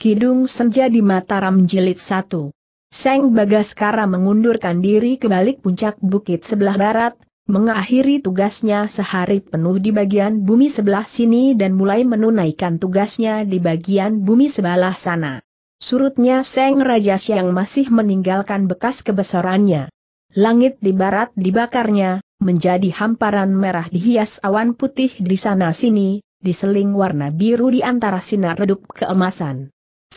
Kidung Senja di Mataram Jilid 1. Seng Bagaskara mengundurkan diri ke balik puncak bukit sebelah barat, mengakhiri tugasnya sehari penuh di bagian bumi sebelah sini dan mulai menunaikan tugasnya di bagian bumi sebelah sana. Surutnya Seng Rajas yang masih meninggalkan bekas kebesarannya. Langit di barat dibakarnya, menjadi hamparan merah dihias awan putih di sana-sini, diseling warna biru di antara sinar redup keemasan.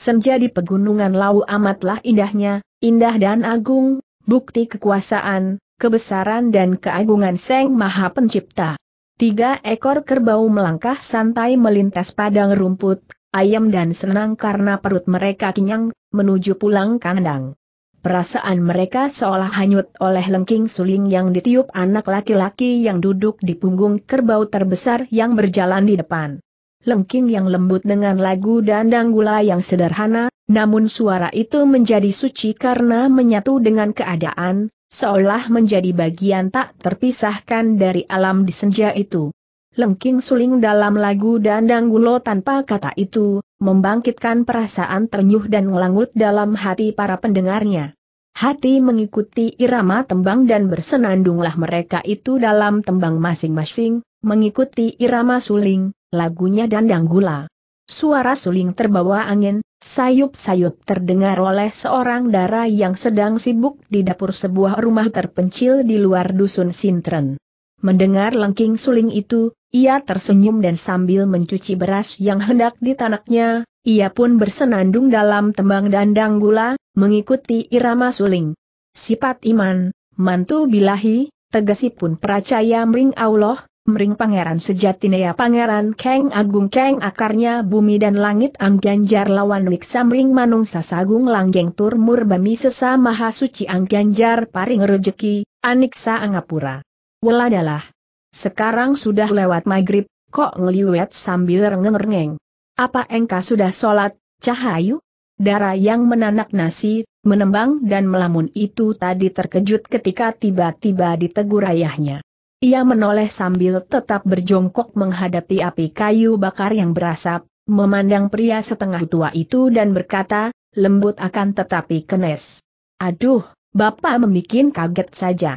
Senja di pegunungan Lau amatlah indahnya, indah dan agung, bukti kekuasaan, kebesaran dan keagungan Seng Maha Pencipta. Tiga ekor kerbau melangkah santai melintas padang rumput, ayam dan senang karena perut mereka kenyang, menuju pulang kandang. Perasaan mereka seolah hanyut oleh lengking suling yang ditiup anak laki-laki yang duduk di punggung kerbau terbesar yang berjalan di depan lengking yang lembut dengan lagu dandang gula yang sederhana, namun suara itu menjadi suci karena menyatu dengan keadaan, seolah menjadi bagian tak terpisahkan dari alam di senja itu. Lengking suling dalam lagu dandang gulo tanpa kata itu, membangkitkan perasaan ternyuh dan ngelangut dalam hati para pendengarnya. Hati mengikuti irama tembang dan bersenandunglah mereka itu dalam tembang masing-masing, mengikuti irama suling, lagunya dandang gula. Suara suling terbawa angin, sayup-sayup terdengar oleh seorang dara yang sedang sibuk di dapur sebuah rumah terpencil di luar dusun Sintren. Mendengar lengking suling itu, ia tersenyum dan sambil mencuci beras yang hendak ditanaknya, ia pun bersenandung dalam tembang dandang gula, mengikuti irama suling. Sifat iman, mantu bilahi, tegasipun pun percaya mering Allah, Mering Pangeran sejati Sejatinea Pangeran Keng Agung Keng Akarnya Bumi dan Langit Ang Ganjar Lawan Wik Samring Manung Sasagung Langgeng Turmur Bami Sesa Maha Suci Ang Ganjar Paring Rejeki, Aniksa Angapura. Weladalah. Sekarang sudah lewat maghrib, kok ngeliwet sambil rengeng-rengeng. Apa engkau sudah sholat, cahayu? Darah yang menanak nasi, menembang dan melamun itu tadi terkejut ketika tiba-tiba ditegur ayahnya. Ia menoleh sambil tetap berjongkok menghadapi api kayu bakar yang berasap, memandang pria setengah tua itu dan berkata, lembut akan tetapi kenes. Aduh, Bapak membuat kaget saja.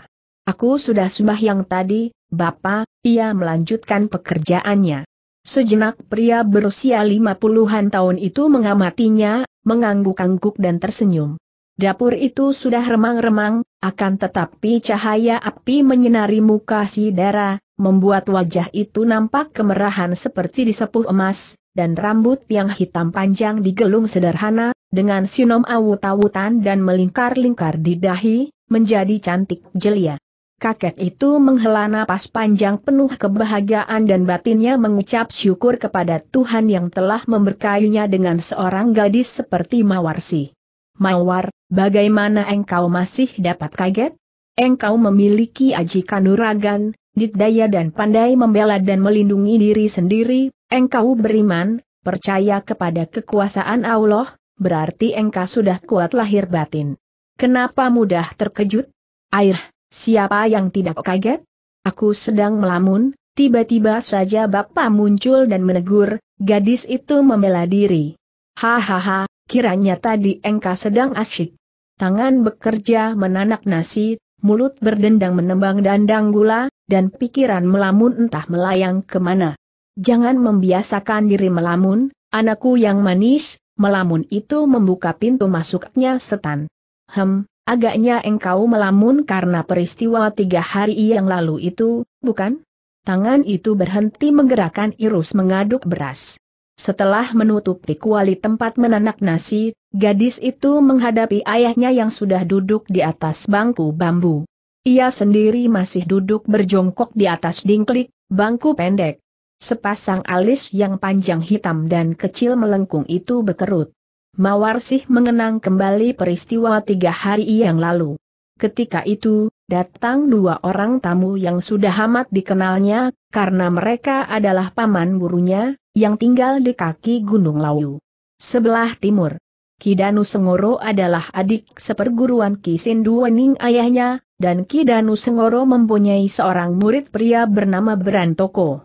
Aku sudah sembah yang tadi, Bapak, ia melanjutkan pekerjaannya. Sejenak pria berusia lima puluhan tahun itu mengamatinya, mengangguk-angguk dan tersenyum. Dapur itu sudah remang-remang, akan tetapi cahaya api menyinari muka si Dara, membuat wajah itu nampak kemerahan seperti disepuh emas, dan rambut yang hitam panjang digelung sederhana, dengan sinom awut-awutan dan melingkar-lingkar di dahi, menjadi cantik jelia. Kakek itu menghela napas panjang penuh kebahagiaan dan batinnya mengucap syukur kepada Tuhan yang telah memberkainya dengan seorang gadis seperti Mawarsih. Mawar, bagaimana engkau masih dapat kaget? Engkau memiliki aji kanuragan, didaya dan pandai membela dan melindungi diri sendiri, engkau beriman, percaya kepada kekuasaan Allah, berarti engkau sudah kuat lahir batin. Kenapa mudah terkejut? Air, siapa yang tidak kaget? Aku sedang melamun, tiba-tiba saja Bapak muncul dan menegur, gadis itu membela diri. Hahaha, kiranya tadi engkau sedang asyik. Tangan bekerja menanak nasi, mulut berdendang menembang dandang gula, dan pikiran melamun entah melayang kemana. Jangan membiasakan diri melamun, anakku yang manis, melamun itu membuka pintu masuknya setan. Hem, agaknya engkau melamun karena peristiwa tiga hari yang lalu itu, bukan? Tangan itu berhenti menggerakkan irus mengaduk beras. Setelah menutupi kuali tempat menanak nasi, gadis itu menghadapi ayahnya yang sudah duduk di atas bangku bambu. Ia sendiri masih duduk berjongkok di atas dingklik, bangku pendek. Sepasang alis yang panjang hitam dan kecil melengkung itu berkerut. Mawar sih mengenang kembali peristiwa tiga hari yang lalu. Ketika itu, datang dua orang tamu yang sudah amat dikenalnya, karena mereka adalah paman burunya yang tinggal di kaki Gunung Lawu. Sebelah timur, Kidanu Sengoro adalah adik seperguruan Kisindu Wening ayahnya, dan Kidanu Sengoro mempunyai seorang murid pria bernama Berantoko.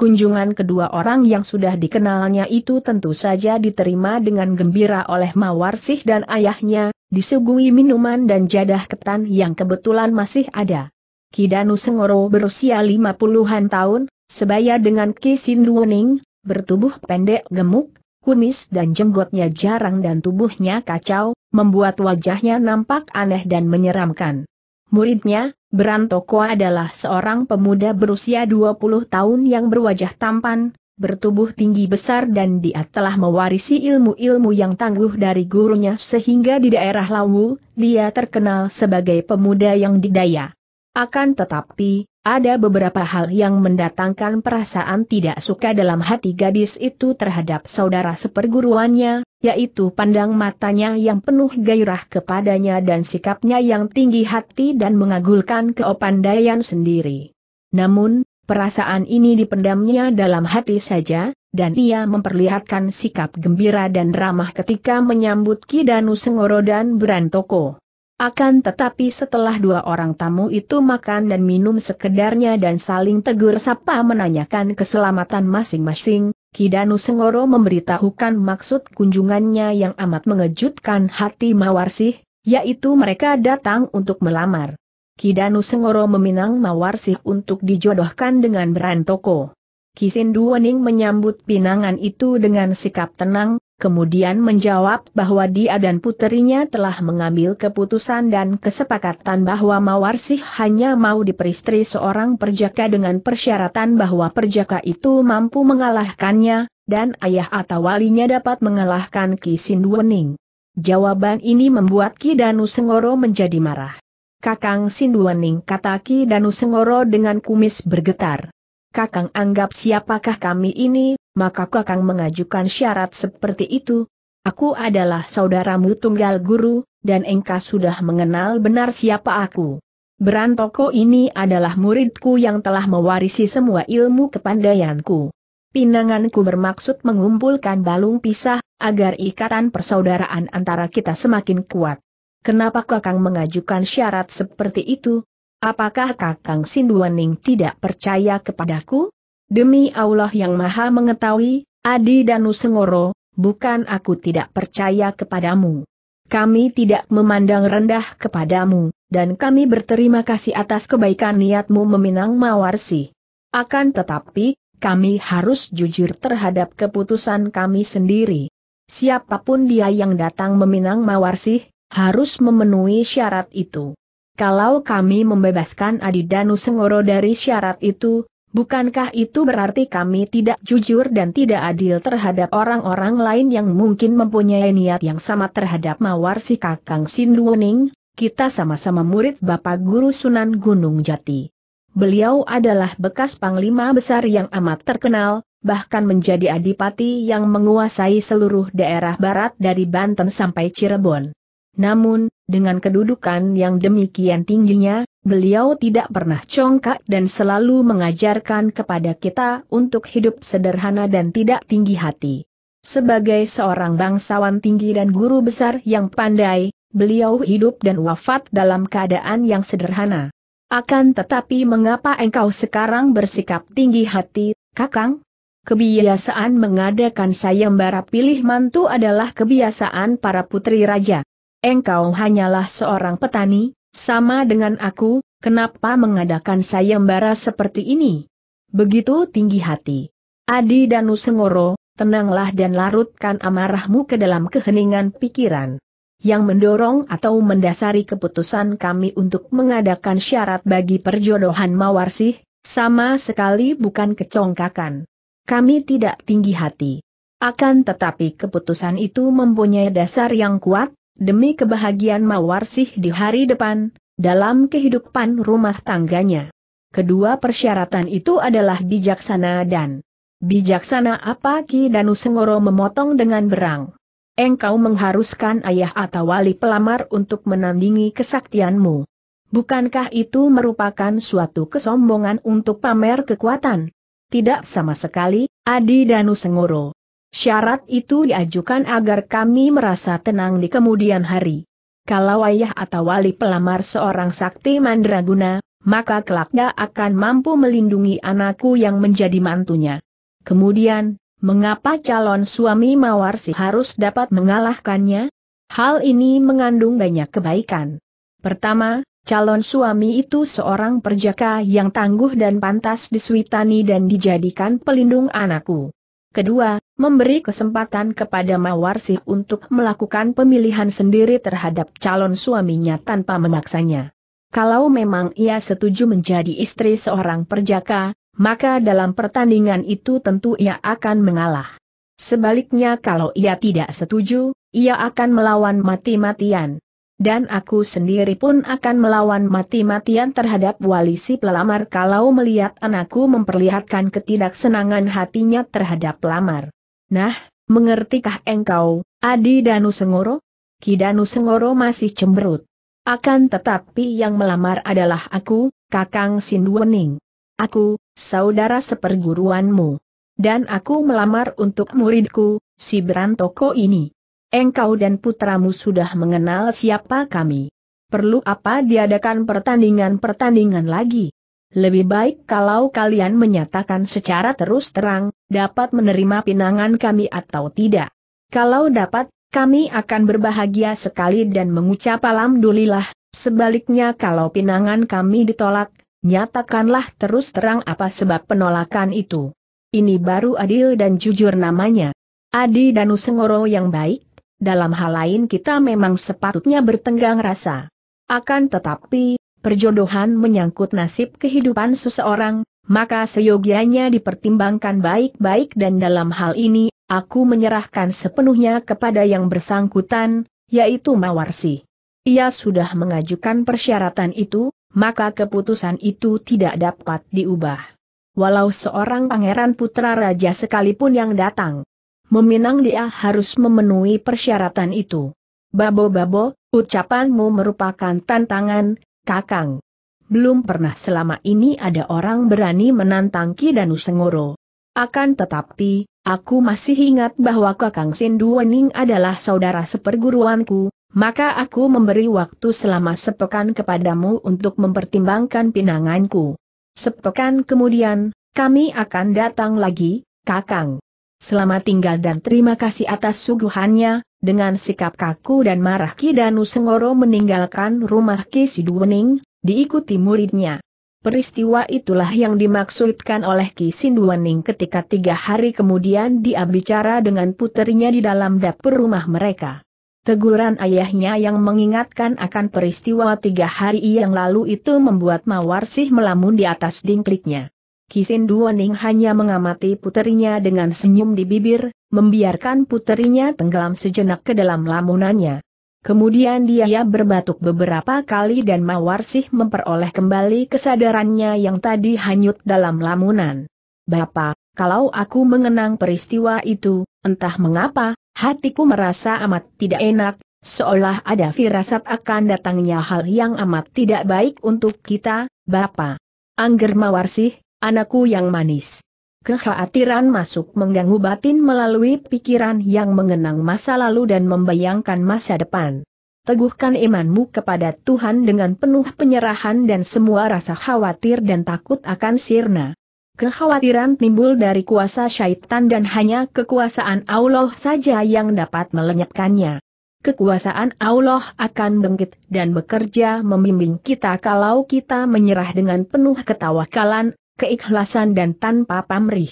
Kunjungan kedua orang yang sudah dikenalnya itu tentu saja diterima dengan gembira oleh Mawarsih dan ayahnya, disuguhi minuman dan jadah ketan yang kebetulan masih ada. Kidanu Sengoro berusia lima puluhan tahun, sebaya dengan Kisindu Wening, bertubuh pendek gemuk, kumis dan jenggotnya jarang dan tubuhnya kacau, membuat wajahnya nampak aneh dan menyeramkan. Muridnya, Berantoko adalah seorang pemuda berusia 20 tahun yang berwajah tampan, bertubuh tinggi besar dan dia telah mewarisi ilmu-ilmu yang tangguh dari gurunya sehingga di daerah Lawu, dia terkenal sebagai pemuda yang didaya. Akan tetapi, ada beberapa hal yang mendatangkan perasaan tidak suka dalam hati gadis itu terhadap saudara seperguruannya, yaitu pandang matanya yang penuh gairah kepadanya dan sikapnya yang tinggi hati dan mengagulkan keopandaian sendiri. Namun, perasaan ini dipendamnya dalam hati saja, dan ia memperlihatkan sikap gembira dan ramah ketika menyambut Kidanu Sengoro dan Brantoko. Akan tetapi setelah dua orang tamu itu makan dan minum sekedarnya dan saling tegur sapa menanyakan keselamatan masing-masing, Kidanu Sengoro memberitahukan maksud kunjungannya yang amat mengejutkan hati Mawarsih, yaitu mereka datang untuk melamar. Kidanu Sengoro meminang Mawarsih untuk dijodohkan dengan Berantoko. Kisin Duwening menyambut pinangan itu dengan sikap tenang, kemudian menjawab bahwa dia dan puterinya telah mengambil keputusan dan kesepakatan bahwa Mawarsih hanya mau diperistri seorang perjaka dengan persyaratan bahwa perjaka itu mampu mengalahkannya, dan ayah atau walinya dapat mengalahkan Ki Sinduening. Jawaban ini membuat Ki Danu Sengoro menjadi marah. Kakang Sinduening kata Ki Danu Sengoro dengan kumis bergetar. Kakang anggap siapakah kami ini, maka Kakang mengajukan syarat seperti itu. Aku adalah saudaramu tunggal guru, dan engkau sudah mengenal benar siapa aku. Berantoko ini adalah muridku yang telah mewarisi semua ilmu kepandaianku. Pinanganku bermaksud mengumpulkan balung pisah, agar ikatan persaudaraan antara kita semakin kuat. Kenapa Kakang mengajukan syarat seperti itu? Apakah Kakang Sinduaning tidak percaya kepadaku? Demi Allah yang maha mengetahui, Adi Danu Sengoro, bukan aku tidak percaya kepadamu. Kami tidak memandang rendah kepadamu, dan kami berterima kasih atas kebaikan niatmu meminang Mawarsi. Akan tetapi, kami harus jujur terhadap keputusan kami sendiri. Siapapun dia yang datang meminang Mawarsih, harus memenuhi syarat itu kalau kami membebaskan Adi Danu Sengoro dari syarat itu, bukankah itu berarti kami tidak jujur dan tidak adil terhadap orang-orang lain yang mungkin mempunyai niat yang sama terhadap Mawar si Kakang Sinduoning? Kita sama-sama murid Bapak Guru Sunan Gunung Jati. Beliau adalah bekas panglima besar yang amat terkenal, bahkan menjadi adipati yang menguasai seluruh daerah barat dari Banten sampai Cirebon. Namun, dengan kedudukan yang demikian tingginya, beliau tidak pernah congkak dan selalu mengajarkan kepada kita untuk hidup sederhana dan tidak tinggi hati. Sebagai seorang bangsawan tinggi dan guru besar yang pandai, beliau hidup dan wafat dalam keadaan yang sederhana. Akan tetapi mengapa engkau sekarang bersikap tinggi hati, kakang? Kebiasaan mengadakan sayembara pilih mantu adalah kebiasaan para putri raja engkau hanyalah seorang petani, sama dengan aku, kenapa mengadakan sayembara seperti ini? Begitu tinggi hati. Adi Danu Sengoro, tenanglah dan larutkan amarahmu ke dalam keheningan pikiran. Yang mendorong atau mendasari keputusan kami untuk mengadakan syarat bagi perjodohan Mawarsih, sama sekali bukan kecongkakan. Kami tidak tinggi hati. Akan tetapi keputusan itu mempunyai dasar yang kuat, demi kebahagiaan Mawarsih di hari depan, dalam kehidupan rumah tangganya. Kedua persyaratan itu adalah bijaksana dan bijaksana apa Ki Danu Sengoro memotong dengan berang. Engkau mengharuskan ayah atau wali pelamar untuk menandingi kesaktianmu. Bukankah itu merupakan suatu kesombongan untuk pamer kekuatan? Tidak sama sekali, Adi Danu Sengoro. Syarat itu diajukan agar kami merasa tenang di kemudian hari. Kalau ayah atau wali pelamar seorang sakti mandraguna, maka kelaknya akan mampu melindungi anakku yang menjadi mantunya. Kemudian, mengapa calon suami Mawarsi harus dapat mengalahkannya? Hal ini mengandung banyak kebaikan. Pertama, calon suami itu seorang perjaka yang tangguh dan pantas disuitani dan dijadikan pelindung anakku. Kedua, memberi kesempatan kepada Mawarsi untuk melakukan pemilihan sendiri terhadap calon suaminya tanpa memaksanya. Kalau memang ia setuju menjadi istri seorang perjaka, maka dalam pertandingan itu tentu ia akan mengalah. Sebaliknya kalau ia tidak setuju, ia akan melawan mati-matian. Dan aku sendiri pun akan melawan mati-matian terhadap wali si pelamar kalau melihat anakku memperlihatkan ketidaksenangan hatinya terhadap pelamar. Nah, mengertikah engkau, Adi Danu Sengoro? Danu Sengoro masih cemberut. Akan tetapi yang melamar adalah aku, Kakang Sinduening. Aku, saudara seperguruanmu. Dan aku melamar untuk muridku, si Berantoko ini engkau dan putramu sudah mengenal siapa kami. Perlu apa diadakan pertandingan-pertandingan lagi? Lebih baik kalau kalian menyatakan secara terus terang, dapat menerima pinangan kami atau tidak. Kalau dapat, kami akan berbahagia sekali dan mengucap alhamdulillah, sebaliknya kalau pinangan kami ditolak, nyatakanlah terus terang apa sebab penolakan itu. Ini baru adil dan jujur namanya. Adi Danusengoro yang baik, dalam hal lain kita memang sepatutnya bertenggang rasa. Akan tetapi, perjodohan menyangkut nasib kehidupan seseorang, maka seyogianya dipertimbangkan baik-baik dan dalam hal ini, aku menyerahkan sepenuhnya kepada yang bersangkutan, yaitu Mawarsi. Ia sudah mengajukan persyaratan itu, maka keputusan itu tidak dapat diubah. Walau seorang pangeran putra raja sekalipun yang datang, Meminang dia harus memenuhi persyaratan itu. Babo-babo, ucapanmu merupakan tantangan, kakang. Belum pernah selama ini ada orang berani menantang Kidanu Sengoro. Akan tetapi, aku masih ingat bahwa Kakang Sinduwening adalah saudara seperguruanku, maka aku memberi waktu selama sepekan kepadamu untuk mempertimbangkan pinanganku. Sepekan kemudian, kami akan datang lagi, Kakang. Selamat tinggal dan terima kasih atas suguhannya, dengan sikap kaku dan marah Ki Danu Sengoro meninggalkan rumah Ki Sidwening, diikuti muridnya. Peristiwa itulah yang dimaksudkan oleh Ki Sidwening ketika tiga hari kemudian dia bicara dengan puterinya di dalam dapur rumah mereka. Teguran ayahnya yang mengingatkan akan peristiwa tiga hari yang lalu itu membuat Mawarsih melamun di atas dingkliknya. Kisin Duoning hanya mengamati puterinya dengan senyum di bibir, membiarkan puterinya tenggelam sejenak ke dalam lamunannya. Kemudian dia berbatuk beberapa kali dan Mawarsih memperoleh kembali kesadarannya yang tadi hanyut dalam lamunan. Bapak, kalau aku mengenang peristiwa itu, entah mengapa, hatiku merasa amat tidak enak, seolah ada firasat akan datangnya hal yang amat tidak baik untuk kita, Bapak. Angger Mawarsih, Anakku yang manis. Kekhawatiran masuk mengganggu batin melalui pikiran yang mengenang masa lalu dan membayangkan masa depan. Teguhkan imanmu kepada Tuhan dengan penuh penyerahan dan semua rasa khawatir dan takut akan sirna. Kekhawatiran timbul dari kuasa syaitan dan hanya kekuasaan Allah saja yang dapat melenyapkannya. Kekuasaan Allah akan bangkit dan bekerja membimbing kita kalau kita menyerah dengan penuh ketawakalan keikhlasan dan tanpa pamrih.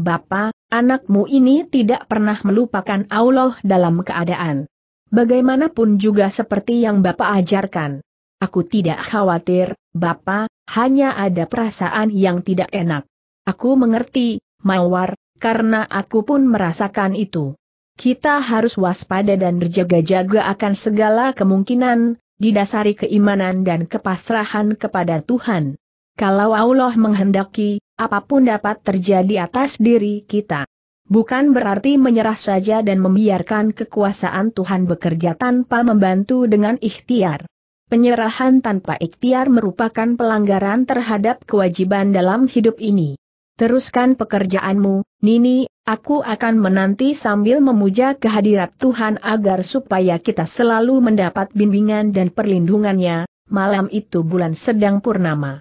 Bapa, anakmu ini tidak pernah melupakan Allah dalam keadaan. Bagaimanapun juga seperti yang Bapak ajarkan. Aku tidak khawatir, Bapak, hanya ada perasaan yang tidak enak. Aku mengerti, Mawar, karena aku pun merasakan itu. Kita harus waspada dan berjaga-jaga akan segala kemungkinan, didasari keimanan dan kepasrahan kepada Tuhan. Kalau Allah menghendaki, apapun dapat terjadi atas diri kita. Bukan berarti menyerah saja dan membiarkan kekuasaan Tuhan bekerja tanpa membantu dengan ikhtiar. Penyerahan tanpa ikhtiar merupakan pelanggaran terhadap kewajiban dalam hidup ini. Teruskan pekerjaanmu, Nini, aku akan menanti sambil memuja kehadirat Tuhan agar supaya kita selalu mendapat bimbingan dan perlindungannya, malam itu bulan sedang purnama.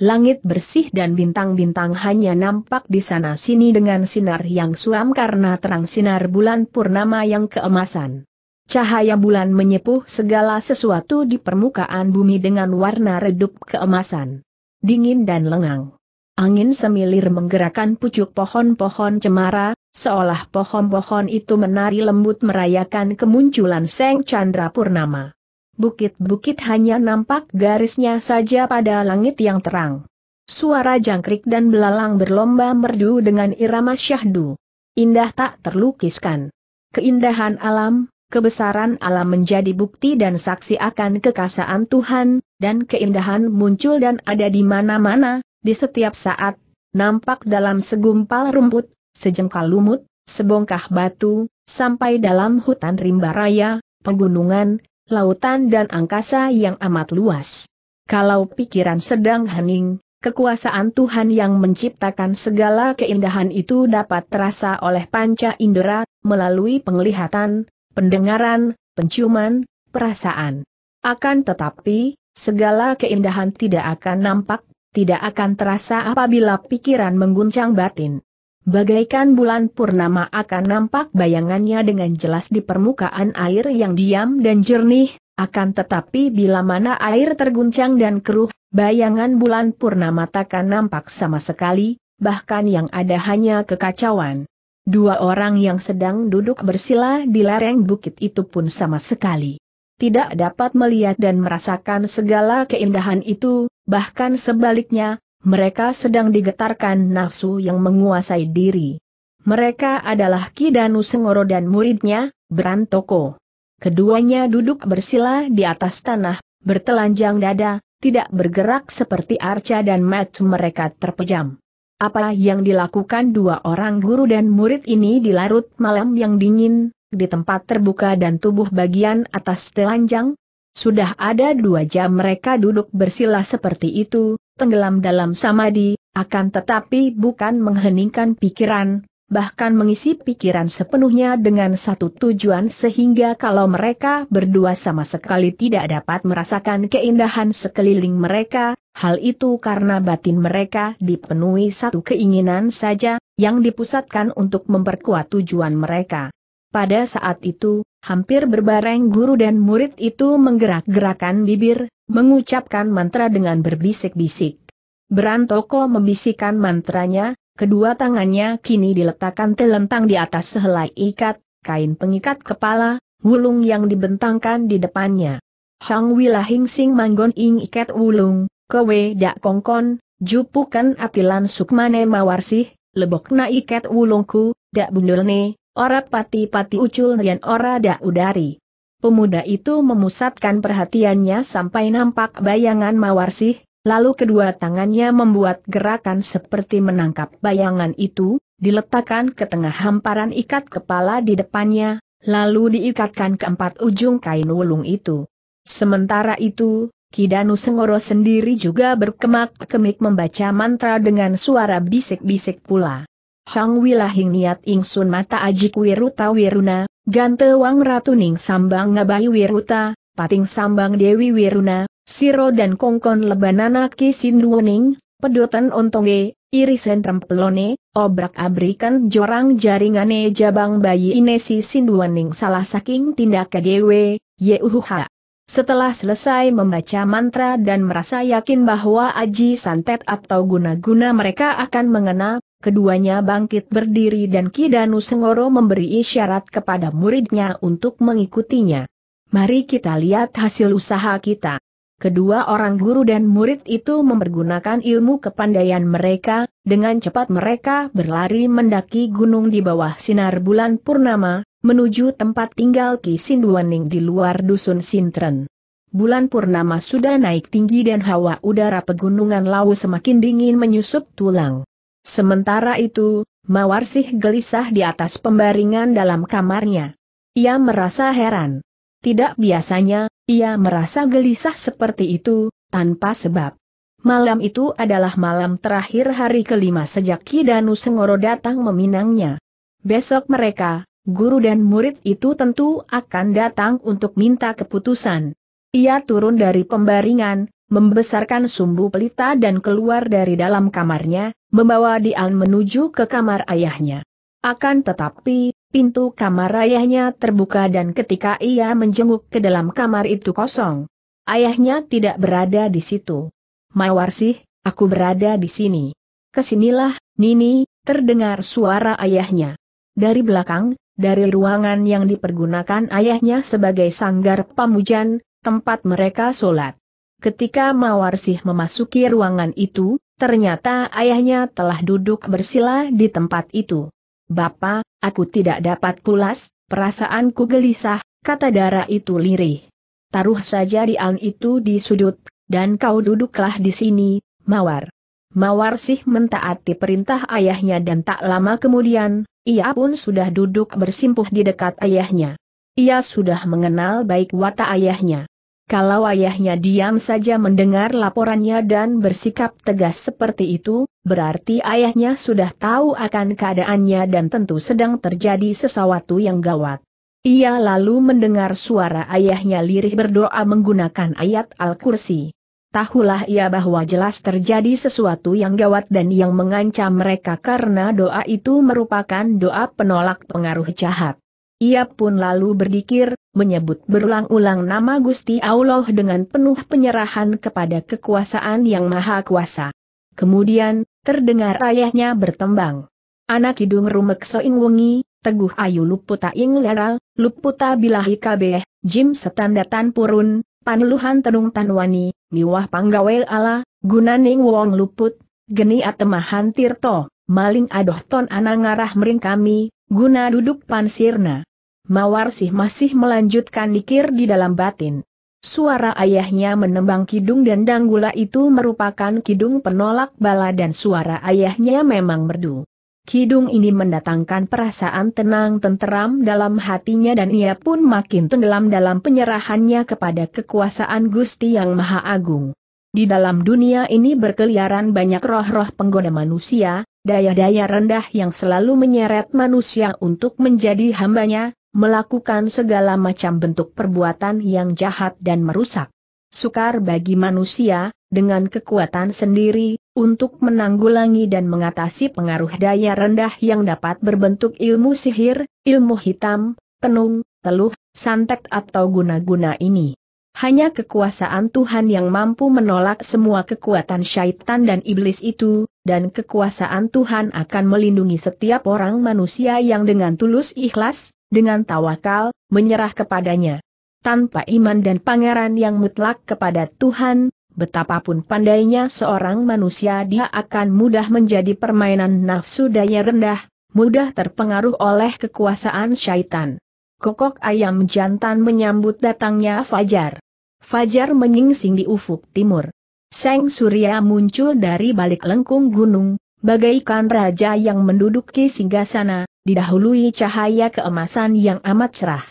Langit bersih dan bintang-bintang hanya nampak di sana-sini dengan sinar yang suam karena terang sinar bulan purnama yang keemasan. Cahaya bulan menyepuh segala sesuatu di permukaan bumi dengan warna redup keemasan. Dingin dan lengang. Angin semilir menggerakkan pucuk pohon-pohon cemara, seolah pohon-pohon itu menari lembut merayakan kemunculan Seng Chandra Purnama bukit-bukit hanya nampak garisnya saja pada langit yang terang. Suara jangkrik dan belalang berlomba merdu dengan irama syahdu. Indah tak terlukiskan. Keindahan alam, kebesaran alam menjadi bukti dan saksi akan kekasaan Tuhan, dan keindahan muncul dan ada di mana-mana, di setiap saat, nampak dalam segumpal rumput, sejengkal lumut, sebongkah batu, sampai dalam hutan rimba raya, pegunungan, lautan dan angkasa yang amat luas. Kalau pikiran sedang hening, kekuasaan Tuhan yang menciptakan segala keindahan itu dapat terasa oleh panca indera, melalui penglihatan, pendengaran, penciuman, perasaan. Akan tetapi, segala keindahan tidak akan nampak, tidak akan terasa apabila pikiran mengguncang batin. Bagaikan bulan purnama akan nampak bayangannya dengan jelas di permukaan air yang diam dan jernih, akan tetapi bila mana air terguncang dan keruh, bayangan bulan purnama takkan nampak sama sekali, bahkan yang ada hanya kekacauan. Dua orang yang sedang duduk bersila di lereng bukit itu pun sama sekali tidak dapat melihat dan merasakan segala keindahan itu, bahkan sebaliknya, mereka sedang digetarkan nafsu yang menguasai diri. Mereka adalah Kidanu Sengoro dan muridnya, Brantoko. Keduanya duduk bersila di atas tanah, bertelanjang dada, tidak bergerak seperti Arca dan Matu mereka terpejam. Apa yang dilakukan dua orang guru dan murid ini di larut malam yang dingin, di tempat terbuka dan tubuh bagian atas telanjang? Sudah ada dua jam mereka duduk bersila seperti itu, tenggelam dalam samadhi, akan tetapi bukan mengheningkan pikiran, bahkan mengisi pikiran sepenuhnya dengan satu tujuan sehingga kalau mereka berdua sama sekali tidak dapat merasakan keindahan sekeliling mereka, hal itu karena batin mereka dipenuhi satu keinginan saja, yang dipusatkan untuk memperkuat tujuan mereka. Pada saat itu, Hampir berbareng guru dan murid itu menggerak-gerakan bibir, mengucapkan mantra dengan berbisik-bisik. Berantoko membisikkan mantranya, kedua tangannya kini diletakkan telentang di atas sehelai ikat, kain pengikat kepala, wulung yang dibentangkan di depannya. Hang wilahing sing manggon ing ikat wulung, kewe dak kongkon, jupukan atilan sukmane mawarsih, lebok na ikat wulungku, dak bundulne, Ora pati-pati ucul dan ora udari. Pemuda itu memusatkan perhatiannya sampai nampak bayangan mawar sih, lalu kedua tangannya membuat gerakan seperti menangkap bayangan itu, diletakkan ke tengah hamparan ikat kepala di depannya, lalu diikatkan ke empat ujung kain wulung itu. Sementara itu, Kidanu Sengoro sendiri juga berkemak-kemik membaca mantra dengan suara bisik-bisik pula. Hang wilahing niat ingsun mata aji wiruta wiruna, gante wang ratuning sambang ngabai wiruta, pating sambang dewi wiruna, siro dan kongkon lebanana kisin kisinduoning, pedotan ontonge, irisen rempelone, obrak abrikan jorang jaringane jabang bayi inesi sinduoning salah saking tindak dewe, yeuhuha. Setelah selesai membaca mantra dan merasa yakin bahwa aji santet atau guna-guna mereka akan mengena, Keduanya bangkit berdiri dan Kidanu Sengoro memberi isyarat kepada muridnya untuk mengikutinya. Mari kita lihat hasil usaha kita. Kedua orang guru dan murid itu mempergunakan ilmu kepandaian mereka, dengan cepat mereka berlari mendaki gunung di bawah sinar bulan purnama, menuju tempat tinggal Ki Sinduaning di luar dusun Sintren. Bulan purnama sudah naik tinggi dan hawa udara pegunungan Lawu semakin dingin menyusup tulang. Sementara itu, Mawarsih gelisah di atas pembaringan dalam kamarnya. Ia merasa heran. Tidak biasanya, ia merasa gelisah seperti itu, tanpa sebab. Malam itu adalah malam terakhir hari kelima sejak Kidanu Sengoro datang meminangnya. Besok mereka, guru dan murid itu tentu akan datang untuk minta keputusan. Ia turun dari pembaringan, membesarkan sumbu pelita dan keluar dari dalam kamarnya, membawa Dian menuju ke kamar ayahnya. Akan tetapi, pintu kamar ayahnya terbuka dan ketika ia menjenguk ke dalam kamar itu kosong. Ayahnya tidak berada di situ. Mawar sih, aku berada di sini. Kesinilah, Nini, terdengar suara ayahnya. Dari belakang, dari ruangan yang dipergunakan ayahnya sebagai sanggar pamujan, tempat mereka sholat. Ketika Mawarsih memasuki ruangan itu, ternyata ayahnya telah duduk bersila di tempat itu. Bapak, aku tidak dapat pulas, perasaanku gelisah, kata Dara itu lirih. Taruh saja di an itu di sudut, dan kau duduklah di sini, Mawar. Mawarsih mentaati perintah ayahnya dan tak lama kemudian, ia pun sudah duduk bersimpuh di dekat ayahnya. Ia sudah mengenal baik watak ayahnya. Kalau ayahnya diam saja mendengar laporannya dan bersikap tegas seperti itu, berarti ayahnya sudah tahu akan keadaannya dan tentu sedang terjadi sesuatu yang gawat. Ia lalu mendengar suara ayahnya lirih berdoa menggunakan ayat Al-Kursi. Tahulah ia bahwa jelas terjadi sesuatu yang gawat dan yang mengancam mereka karena doa itu merupakan doa penolak pengaruh jahat. Ia pun lalu berdikir, menyebut berulang-ulang nama Gusti Allah dengan penuh penyerahan kepada kekuasaan yang maha kuasa. Kemudian, terdengar ayahnya bertembang. Anak hidung rumek soing wengi, teguh ayu luputa ing lera, luputa bilahi kabeh, jim setandatan purun, panluhan tenung tanwani, miwah panggawel ala, gunaning wong luput, geni atemahan tirto, maling adoh ton anangarah mering kami, guna duduk pansirna. Mawar sih masih melanjutkan dikir di dalam batin. Suara ayahnya menembang kidung dan danggula itu merupakan kidung penolak bala dan suara ayahnya memang merdu. Kidung ini mendatangkan perasaan tenang tenteram dalam hatinya dan ia pun makin tenggelam dalam penyerahannya kepada kekuasaan Gusti Yang Maha Agung. Di dalam dunia ini berkeliaran banyak roh-roh penggoda manusia, daya-daya rendah yang selalu menyeret manusia untuk menjadi hambanya, melakukan segala macam bentuk perbuatan yang jahat dan merusak. Sukar bagi manusia, dengan kekuatan sendiri, untuk menanggulangi dan mengatasi pengaruh daya rendah yang dapat berbentuk ilmu sihir, ilmu hitam, tenung, teluh, santet atau guna-guna ini. Hanya kekuasaan Tuhan yang mampu menolak semua kekuatan syaitan dan iblis itu, dan kekuasaan Tuhan akan melindungi setiap orang manusia yang dengan tulus ikhlas, dengan tawakal, menyerah kepadanya. Tanpa iman dan pangeran yang mutlak kepada Tuhan, betapapun pandainya seorang manusia dia akan mudah menjadi permainan nafsu daya rendah, mudah terpengaruh oleh kekuasaan syaitan. Kokok ayam jantan menyambut datangnya Fajar. Fajar menyingsing di ufuk timur. Seng Surya muncul dari balik lengkung gunung, bagaikan raja yang menduduki singgasana, didahului cahaya keemasan yang amat cerah.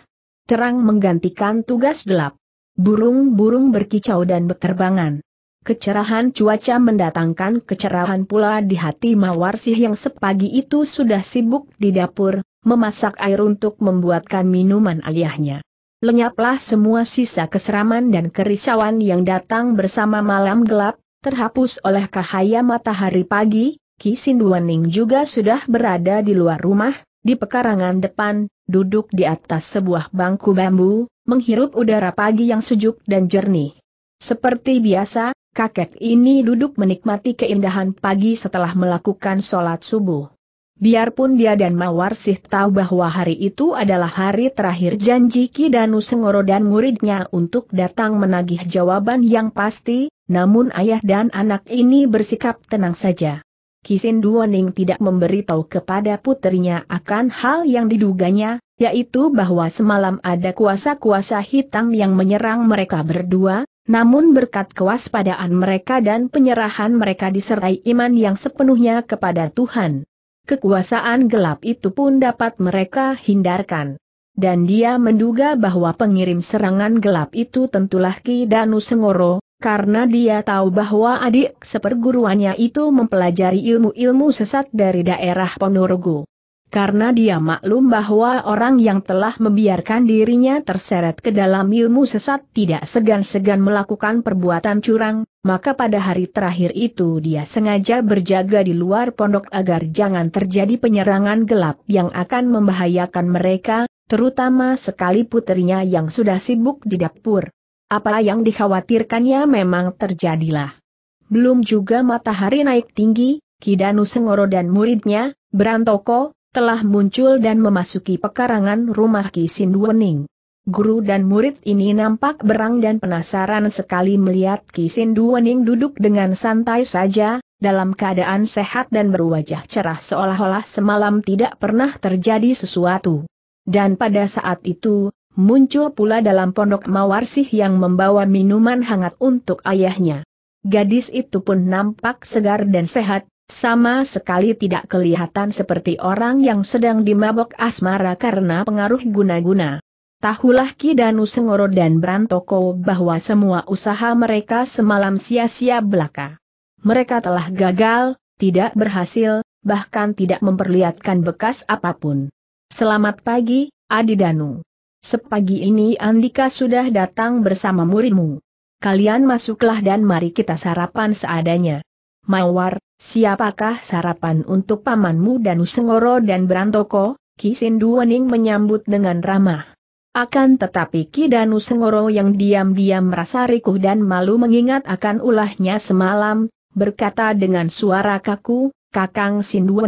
Terang menggantikan tugas gelap. Burung-burung berkicau dan berterbangan. Kecerahan cuaca mendatangkan kecerahan pula di hati Mawarsih yang sepagi itu sudah sibuk di dapur, memasak air untuk membuatkan minuman ayahnya. Lenyaplah semua sisa keseraman dan kerisauan yang datang bersama malam gelap, terhapus oleh cahaya matahari pagi, Ki Sinduaning juga sudah berada di luar rumah, di pekarangan depan, duduk di atas sebuah bangku bambu, menghirup udara pagi yang sejuk dan jernih. Seperti biasa, kakek ini duduk menikmati keindahan pagi setelah melakukan sholat subuh. Biarpun dia dan Mawar sih tahu bahwa hari itu adalah hari terakhir janji Ki Danu Sengoro dan muridnya untuk datang menagih jawaban yang pasti, namun ayah dan anak ini bersikap tenang saja. Kisin Duoning tidak memberitahu kepada putrinya akan hal yang diduganya, yaitu bahwa semalam ada kuasa-kuasa hitam yang menyerang mereka berdua, namun berkat kewaspadaan mereka dan penyerahan mereka disertai iman yang sepenuhnya kepada Tuhan. Kekuasaan gelap itu pun dapat mereka hindarkan. Dan dia menduga bahwa pengirim serangan gelap itu tentulah Ki Danu Sengoro, karena dia tahu bahwa adik seperguruannya itu mempelajari ilmu-ilmu sesat dari daerah Ponorogo. Karena dia maklum bahwa orang yang telah membiarkan dirinya terseret ke dalam ilmu sesat tidak segan-segan melakukan perbuatan curang, maka pada hari terakhir itu dia sengaja berjaga di luar pondok agar jangan terjadi penyerangan gelap yang akan membahayakan mereka, terutama sekali putrinya yang sudah sibuk di dapur. Apa yang dikhawatirkannya memang terjadilah. Belum juga matahari naik tinggi, Kidanu Sengoro dan muridnya, Brantoko, telah muncul dan memasuki pekarangan rumah Ki Sinduening. Guru dan murid ini nampak berang dan penasaran sekali melihat Ki Sinduwening duduk dengan santai saja, dalam keadaan sehat dan berwajah cerah seolah-olah semalam tidak pernah terjadi sesuatu. Dan pada saat itu, muncul pula dalam pondok Mawarsih yang membawa minuman hangat untuk ayahnya. Gadis itu pun nampak segar dan sehat, sama sekali tidak kelihatan seperti orang yang sedang dimabok asmara karena pengaruh guna-guna. Tahulah Ki Danu Sengoro dan Brantoko bahwa semua usaha mereka semalam sia-sia belaka. Mereka telah gagal, tidak berhasil, bahkan tidak memperlihatkan bekas apapun. Selamat pagi, Adi Danu. Sepagi ini Andika sudah datang bersama muridmu. Kalian masuklah dan mari kita sarapan seadanya. Mawar, siapakah sarapan untuk pamanmu dan Usengoro dan Brantoko? Kisindu Wening menyambut dengan ramah. Akan tetapi Ki Danu Sengoro yang diam-diam merasa rikuh dan malu mengingat akan ulahnya semalam, berkata dengan suara kaku, Kakang Sindu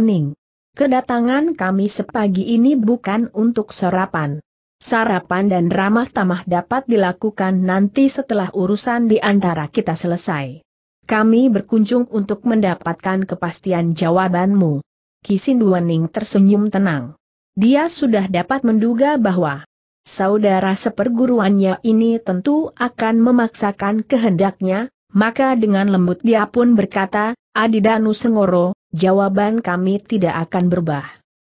Kedatangan kami sepagi ini bukan untuk sarapan sarapan dan ramah tamah dapat dilakukan nanti setelah urusan di antara kita selesai. Kami berkunjung untuk mendapatkan kepastian jawabanmu. Kisinduaning tersenyum tenang. Dia sudah dapat menduga bahwa saudara seperguruannya ini tentu akan memaksakan kehendaknya, maka dengan lembut dia pun berkata, Adidanu Sengoro, jawaban kami tidak akan berubah.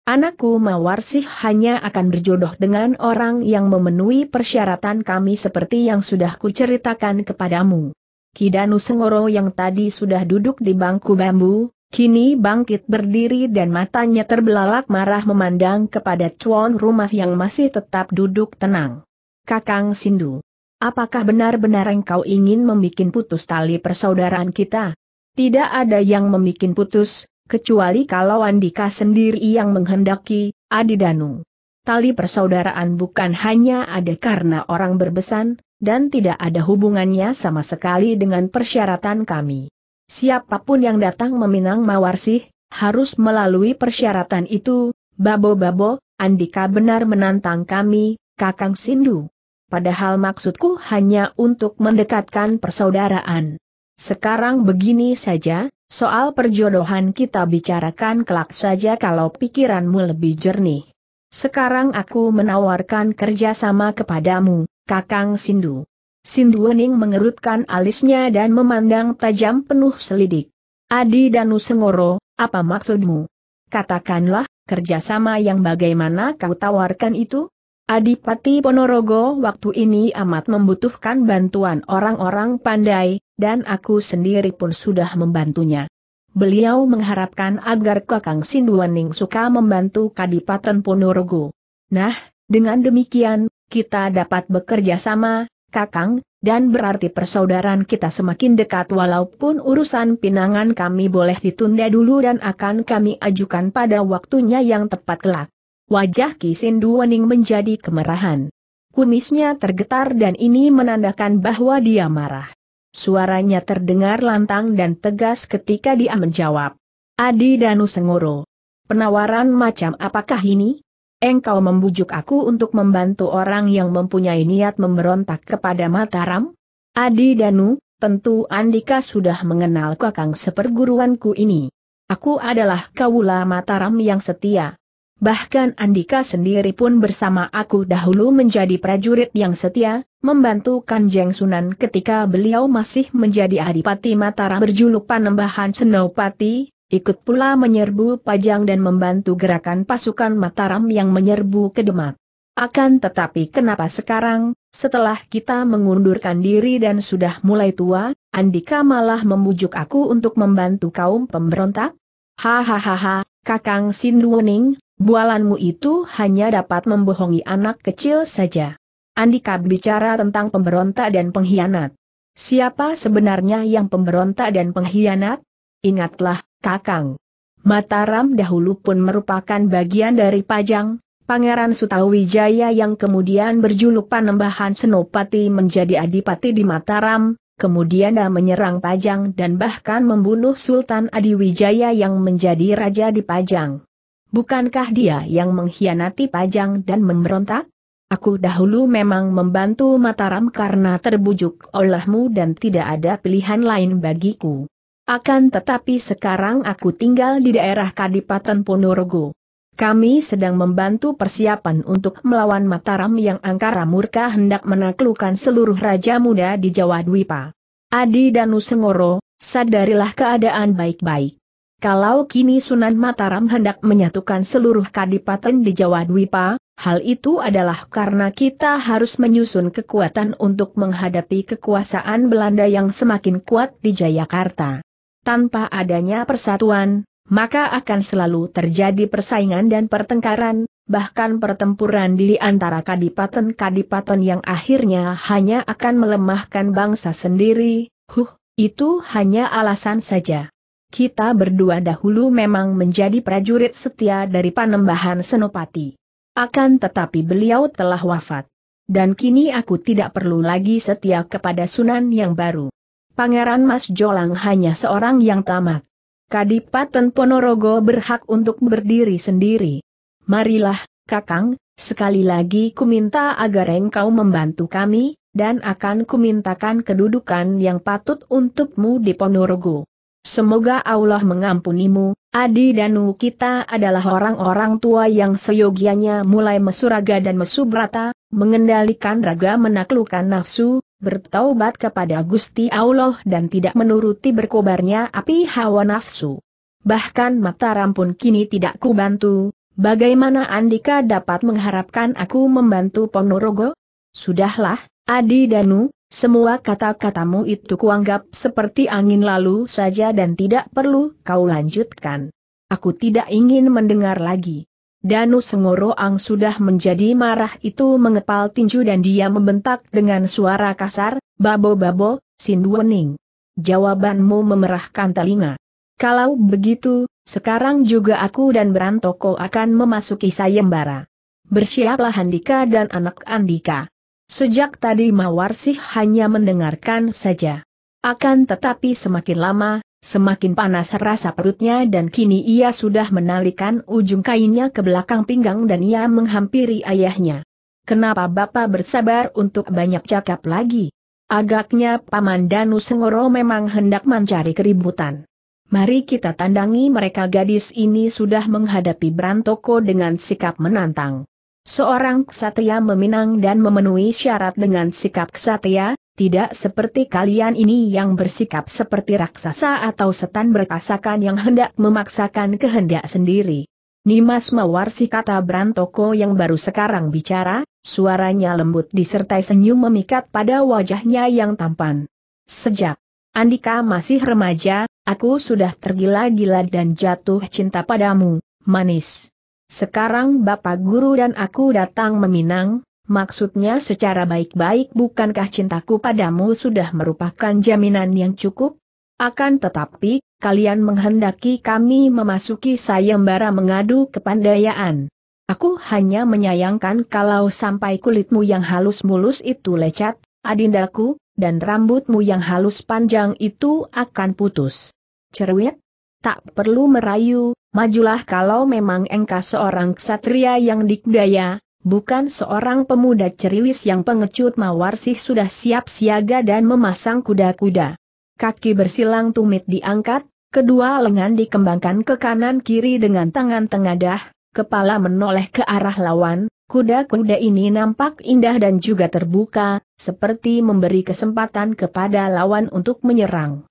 Anakku Mawarsih hanya akan berjodoh dengan orang yang memenuhi persyaratan kami seperti yang sudah kuceritakan kepadamu. Kidanu Sengoro yang tadi sudah duduk di bangku bambu, kini bangkit berdiri dan matanya terbelalak marah memandang kepada tuan rumah yang masih tetap duduk tenang. Kakang Sindu. Apakah benar-benar engkau ingin membuat putus tali persaudaraan kita? Tidak ada yang membuat putus, kecuali kalau Andika sendiri yang menghendaki, Adi Danu. Tali persaudaraan bukan hanya ada karena orang berbesan, dan tidak ada hubungannya sama sekali dengan persyaratan kami. Siapapun yang datang meminang Mawarsih, harus melalui persyaratan itu, babo-babo, Andika benar menantang kami, Kakang Sindu. Padahal maksudku hanya untuk mendekatkan persaudaraan. Sekarang begini saja, Soal perjodohan kita bicarakan kelak saja kalau pikiranmu lebih jernih. Sekarang aku menawarkan kerjasama kepadamu, Kakang Sindu. Sindu Wening mengerutkan alisnya dan memandang tajam penuh selidik. Adi Danu Sengoro, apa maksudmu? Katakanlah, kerjasama yang bagaimana kau tawarkan itu? Adipati Ponorogo waktu ini amat membutuhkan bantuan orang-orang pandai, dan aku sendiri pun sudah membantunya. Beliau mengharapkan agar Kakang Sinduaning suka membantu Kadipaten Ponorogo. Nah, dengan demikian, kita dapat bekerja sama, Kakang, dan berarti persaudaraan kita semakin dekat walaupun urusan pinangan kami boleh ditunda dulu dan akan kami ajukan pada waktunya yang tepat kelak. Wajah Kisindu Wening menjadi kemerahan. Kumisnya tergetar dan ini menandakan bahwa dia marah. Suaranya terdengar lantang dan tegas ketika dia menjawab. Adi Danu Sengoro. Penawaran macam apakah ini? Engkau membujuk aku untuk membantu orang yang mempunyai niat memberontak kepada Mataram? Adi Danu, tentu Andika sudah mengenal kakang seperguruanku ini. Aku adalah Kawula Mataram yang setia. Bahkan Andika sendiri pun bersama aku dahulu menjadi prajurit yang setia, membantu Kanjeng Sunan ketika beliau masih menjadi Adipati Mataram berjuluk Panembahan Senopati, ikut pula menyerbu Pajang dan membantu gerakan pasukan Mataram yang menyerbu ke Demak. Akan tetapi kenapa sekarang, setelah kita mengundurkan diri dan sudah mulai tua, Andika malah membujuk aku untuk membantu kaum pemberontak? Hahaha, Kakang Sinduwening, Bualanmu itu hanya dapat membohongi anak kecil saja. Andika bicara tentang pemberontak dan pengkhianat. Siapa sebenarnya yang pemberontak dan pengkhianat? Ingatlah, Kakang. Mataram dahulu pun merupakan bagian dari Pajang, Pangeran Sutawijaya yang kemudian berjuluk Panembahan Senopati menjadi adipati di Mataram, kemudian menyerang Pajang dan bahkan membunuh Sultan Adiwijaya yang menjadi raja di Pajang. Bukankah dia yang mengkhianati Pajang dan memberontak? Aku dahulu memang membantu Mataram karena terbujuk olehmu dan tidak ada pilihan lain bagiku. Akan tetapi sekarang aku tinggal di daerah Kadipaten Ponorogo. Kami sedang membantu persiapan untuk melawan Mataram yang angkara murka hendak menaklukkan seluruh raja muda di Jawa Dwipa. Adi dan Nusengoro, sadarilah keadaan baik-baik. Kalau kini Sunan Mataram hendak menyatukan seluruh kadipaten di Jawa Dwipa, hal itu adalah karena kita harus menyusun kekuatan untuk menghadapi kekuasaan Belanda yang semakin kuat di Jayakarta. Tanpa adanya persatuan, maka akan selalu terjadi persaingan dan pertengkaran, bahkan pertempuran di antara kadipaten-kadipaten yang akhirnya hanya akan melemahkan bangsa sendiri, huh, itu hanya alasan saja kita berdua dahulu memang menjadi prajurit setia dari Panembahan Senopati. Akan tetapi beliau telah wafat. Dan kini aku tidak perlu lagi setia kepada Sunan yang baru. Pangeran Mas Jolang hanya seorang yang tamat. Kadipaten Ponorogo berhak untuk berdiri sendiri. Marilah, Kakang, sekali lagi kuminta agar engkau membantu kami, dan akan kumintakan kedudukan yang patut untukmu di Ponorogo. Semoga Allah mengampunimu, Adi Danu kita adalah orang-orang tua yang seyogianya mulai mesuraga dan mesubrata, mengendalikan raga menaklukkan nafsu, bertaubat kepada Gusti Allah dan tidak menuruti berkobarnya api hawa nafsu. Bahkan Mataram pun kini tidak kubantu, bagaimana Andika dapat mengharapkan aku membantu Ponorogo? Sudahlah, Adi Danu, semua kata-katamu itu kuanggap seperti angin lalu saja dan tidak perlu kau lanjutkan. Aku tidak ingin mendengar lagi. Danu Sengoro Ang sudah menjadi marah itu mengepal tinju dan dia membentak dengan suara kasar, Babo-babo, Sinduening. Jawabanmu memerahkan telinga. Kalau begitu, sekarang juga aku dan Berantoko akan memasuki sayembara. Bersiaplah Handika dan anak Andika. Sejak tadi Mawar sih hanya mendengarkan saja. Akan tetapi semakin lama, semakin panas rasa perutnya dan kini ia sudah menalikan ujung kainnya ke belakang pinggang dan ia menghampiri ayahnya. Kenapa Bapak bersabar untuk banyak cakap lagi? Agaknya Paman Danu Sengoro memang hendak mencari keributan. Mari kita tandangi mereka gadis ini sudah menghadapi Brantoko dengan sikap menantang. Seorang ksatria meminang dan memenuhi syarat dengan sikap ksatria, tidak seperti kalian ini yang bersikap seperti raksasa atau setan berkasakan yang hendak memaksakan kehendak sendiri. Nimas Mawarsi kata Brantoko yang baru sekarang bicara, suaranya lembut disertai senyum memikat pada wajahnya yang tampan. Sejak Andika masih remaja, aku sudah tergila-gila dan jatuh cinta padamu, manis. Sekarang Bapak Guru dan aku datang meminang, maksudnya secara baik-baik bukankah cintaku padamu sudah merupakan jaminan yang cukup? Akan tetapi, kalian menghendaki kami memasuki sayembara mengadu kepandaian. Aku hanya menyayangkan kalau sampai kulitmu yang halus mulus itu lecet, adindaku, dan rambutmu yang halus panjang itu akan putus. Cerewet? Tak perlu merayu, majulah kalau memang engkau seorang ksatria yang dikdaya, bukan seorang pemuda ceriwis yang pengecut mawar sih sudah siap siaga dan memasang kuda-kuda. Kaki bersilang tumit diangkat, kedua lengan dikembangkan ke kanan kiri dengan tangan tengadah, kepala menoleh ke arah lawan, kuda-kuda ini nampak indah dan juga terbuka, seperti memberi kesempatan kepada lawan untuk menyerang.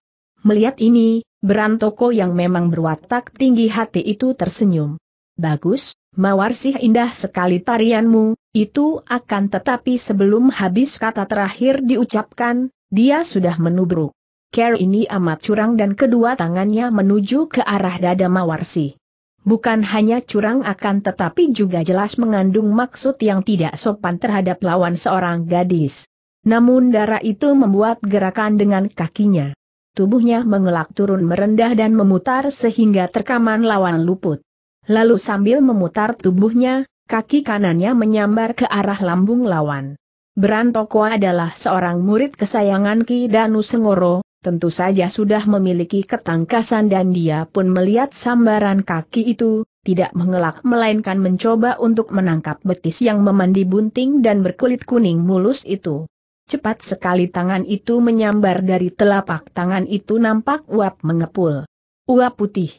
Melihat ini, Berantoko yang memang berwatak tinggi hati itu tersenyum. Bagus, mawarsih indah sekali tarianmu, itu akan tetapi sebelum habis kata terakhir diucapkan, dia sudah menubruk. Care ini amat curang dan kedua tangannya menuju ke arah dada sih. Bukan hanya curang akan tetapi juga jelas mengandung maksud yang tidak sopan terhadap lawan seorang gadis. Namun darah itu membuat gerakan dengan kakinya tubuhnya mengelak turun merendah dan memutar sehingga terkaman lawan luput. Lalu sambil memutar tubuhnya, kaki kanannya menyambar ke arah lambung lawan. Berantoko adalah seorang murid kesayangan Ki Danu Sengoro, tentu saja sudah memiliki ketangkasan dan dia pun melihat sambaran kaki itu, tidak mengelak melainkan mencoba untuk menangkap betis yang memandi bunting dan berkulit kuning mulus itu. Cepat sekali tangan itu menyambar dari telapak tangan itu nampak uap mengepul. Uap putih.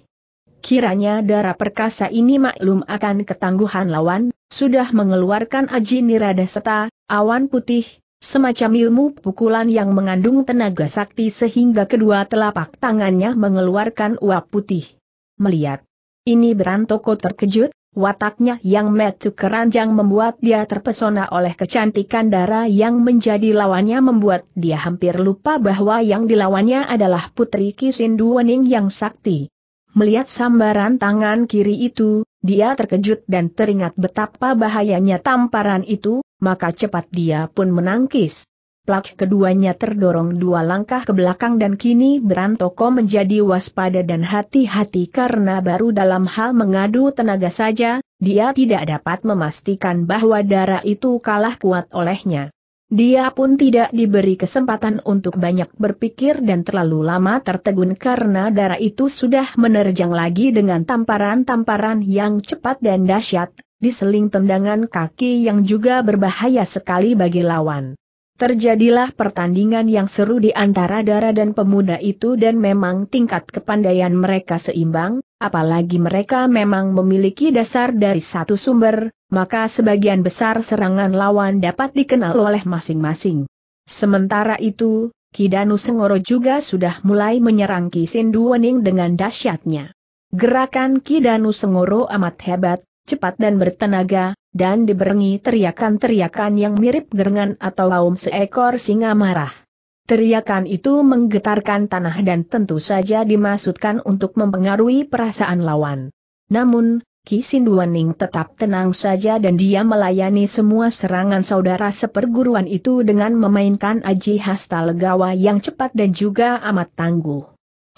Kiranya darah perkasa ini maklum akan ketangguhan lawan, sudah mengeluarkan aji niradaseta, awan putih, semacam ilmu pukulan yang mengandung tenaga sakti sehingga kedua telapak tangannya mengeluarkan uap putih. Melihat. Ini Berantoko terkejut, Wataknya yang metu keranjang membuat dia terpesona oleh kecantikan Dara yang menjadi lawannya membuat dia hampir lupa bahwa yang dilawannya adalah Putri Wening yang sakti. Melihat sambaran tangan kiri itu, dia terkejut dan teringat betapa bahayanya tamparan itu, maka cepat dia pun menangkis plak keduanya terdorong dua langkah ke belakang dan kini Berantoko menjadi waspada dan hati-hati karena baru dalam hal mengadu tenaga saja, dia tidak dapat memastikan bahwa darah itu kalah kuat olehnya. Dia pun tidak diberi kesempatan untuk banyak berpikir dan terlalu lama tertegun karena darah itu sudah menerjang lagi dengan tamparan-tamparan yang cepat dan dahsyat, diseling tendangan kaki yang juga berbahaya sekali bagi lawan. Terjadilah pertandingan yang seru di antara darah dan pemuda itu dan memang tingkat kepandaian mereka seimbang, apalagi mereka memang memiliki dasar dari satu sumber, maka sebagian besar serangan lawan dapat dikenal oleh masing-masing. Sementara itu, Kidanu Sengoro juga sudah mulai menyerang Kisin Duwening dengan dahsyatnya. Gerakan Kidanu Sengoro amat hebat, cepat dan bertenaga, dan diberengi teriakan-teriakan yang mirip gerengan atau laum seekor singa marah. Teriakan itu menggetarkan tanah dan tentu saja dimaksudkan untuk mempengaruhi perasaan lawan. Namun, Kisinduaning tetap tenang saja dan dia melayani semua serangan saudara seperguruan itu dengan memainkan aji hasta legawa yang cepat dan juga amat tangguh.